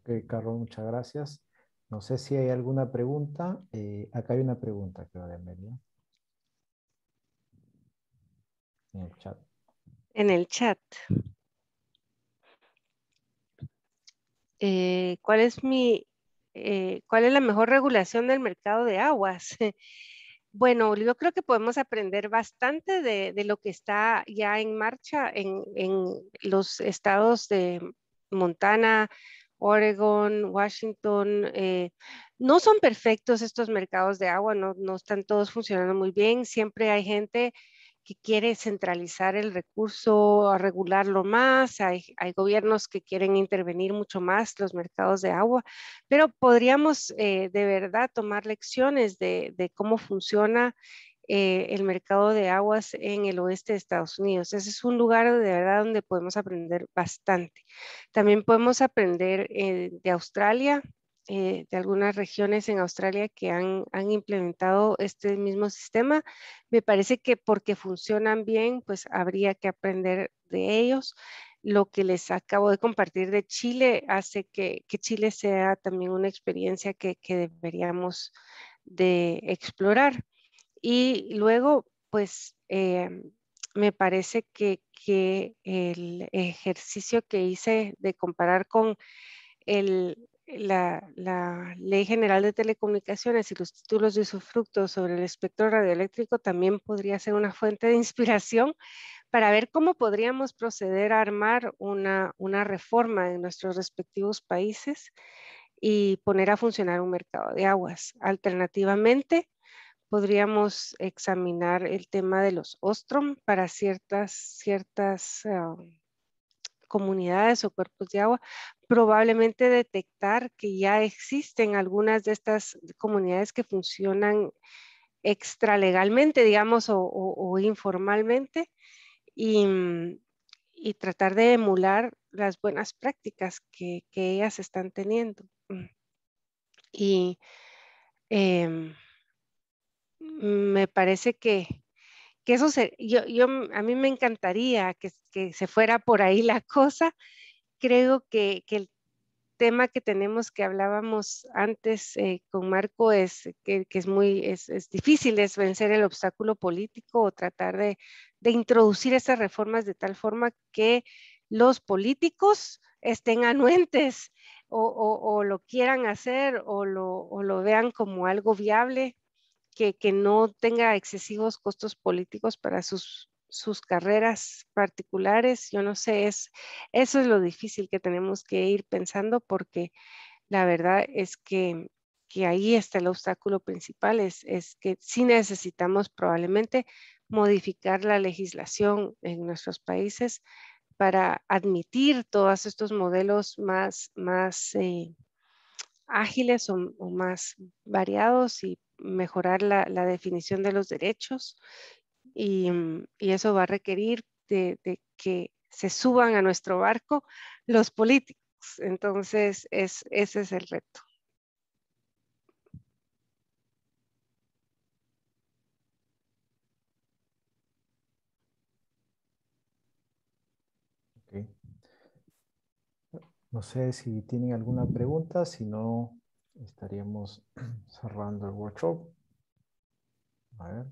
Ok, Carlos, muchas gracias. No sé si hay alguna pregunta. Eh, acá hay una pregunta, creo, de medio. En el chat. En el chat. Eh, ¿cuál, es mi, eh, ¿Cuál es la mejor regulación del mercado de aguas? [LAUGHS] Bueno, yo creo que podemos aprender bastante de, lo que está ya en marcha en, los estados de Montana, Oregon, Washington. Eh, no son perfectos estos mercados de agua, no, no, están todos funcionando muy bien. Siempre hay gente que quiere centralizar el recurso, a regularlo más, hay, gobiernos que quieren intervenir mucho más los mercados de agua, pero podríamos eh, de verdad tomar lecciones de, cómo funciona eh, el mercado de aguas en el oeste de Estados Unidos. Ese es un lugar de verdad donde podemos aprender bastante. También podemos aprender eh, de Australia, eh, de algunas regiones en Australia que han, implementado este mismo sistema. Me parece que porque funcionan bien, pues habría que aprender de ellos. Lo que les acabo de compartir de Chile hace que, Chile sea también una experiencia que, deberíamos de explorar. Y luego, pues em, me parece que, el ejercicio que hice de comparar con el, la, Ley General de Telecomunicaciones y los títulos de usufructo sobre el espectro radioeléctrico también podría ser una fuente de [LAUGHS] inspiración para ver cómo podríamos proceder a armar una, reforma en nuestros respectivos países y poner a funcionar un mercado de aguas. Alternativamente, podríamos examinar el tema de los Ostrom para ciertas, ciertas ah, comunidades o cuerpos de agua, probablemente detectar que ya existen algunas de estas comunidades que funcionan extralegalmente, digamos, o, informalmente, mm, y, tratar de emular las buenas prácticas que, ellas están teniendo. Mm. Y em, me parece que, que eso a mí me encantaría que, se fuera por ahí la cosa. Creo que, el tema que tenemos que hablábamos antes eh, con Marco es que, es muy es, difícil es vencer el obstáculo político o tratar de, introducir esas reformas de tal forma que los políticos estén [LAUGHS] anuentes o, lo quieran hacer o lo, o lo vean como algo viable que, no tenga excesivos costos políticos para sus, sus carreras particulares. Yo no sé, eso es lo difícil que tenemos que ir pensando porque la verdad es que, ahí está el obstáculo principal, es, que sí necesitamos probablemente modificar la legislación en nuestros países para admitir todos estos modelos más, más eh, ágiles o, o, más variados y mejorar la, la definición de los derechos y, mm, y, eso va a requerir de, de que se suban a nuestro barco los políticos. Entonces, es, ese es el reto. No sé si tienen alguna pregunta, si no, estaríamos [CLEARS THROAT] cerrando el workshop. A ver.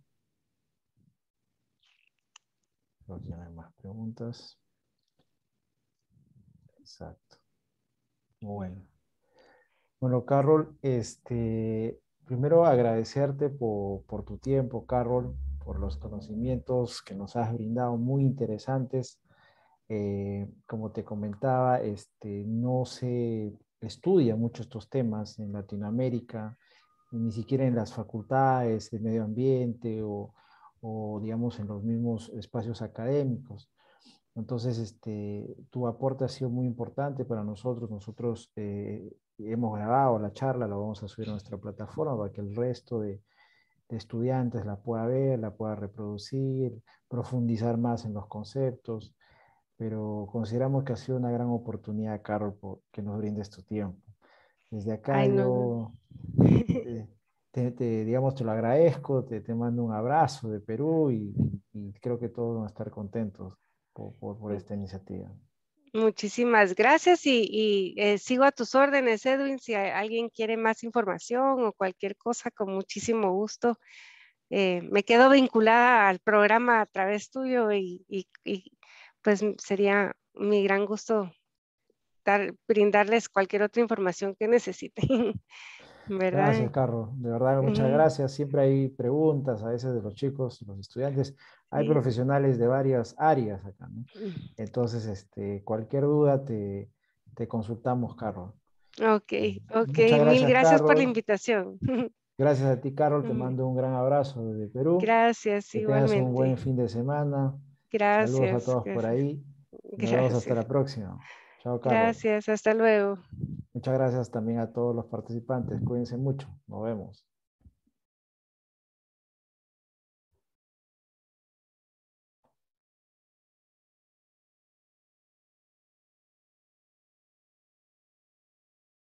Creo no hay más preguntas. Exacto. Bueno. Bueno, Carol, este, primero agradecerte por, tu tiempo, Carol, por los conocimientos que nos has brindado, muy interesantes. Eh, como te comentaba, este, no sé estudia mucho estos temas en Latinoamérica, ni siquiera en las facultades de medio ambiente o, digamos en los mismos espacios académicos. Entonces, este, tu aporte ha sido muy importante para nosotros. Nosotros eh, hemos grabado la charla, la vamos a subir a nuestra plataforma para que el resto de, de estudiantes la pueda ver, la pueda reproducir, profundizar más en los conceptos pero consideramos que ha sido una gran oportunidad, Carol, por, que nos brindes tu tiempo. Desde acá yo, eh, te, digamos, te lo agradezco, te, mando un abrazo de Perú y, creo que todos van a estar contentos por, esta iniciativa. Muchísimas gracias y, eh, sigo a tus órdenes, Edwin. Si alguien quiere más información o cualquier cosa, con muchísimo gusto. Eh, me quedo vinculada al programa a través tuyo y pues sería mi gran gusto brindarles cualquier otra información que necesiten. [LAUGHS] ¿verdad? Gracias, Carlos. De verdad, muchas gracias. Siempre hay preguntas a veces de los chicos, los estudiantes. Hay profesionales de varias áreas acá, mm. Entonces, este, cualquier duda te, te consultamos, Carlos. Ok, ok. Mil gracias por la invitación. [LAUGHS] Gracias a ti, Carol. Te mm. mando un gran abrazo desde Perú. Gracias, igualmente. un buen fin de semana. Gracias. Saludos a todos por ahí. [LAUGHS] Nos vemos hasta la próxima. Chao, Carlos. Gracias, hasta luego. Muchas gracias también a todos los participantes. Cuídense mucho. Nos vemos.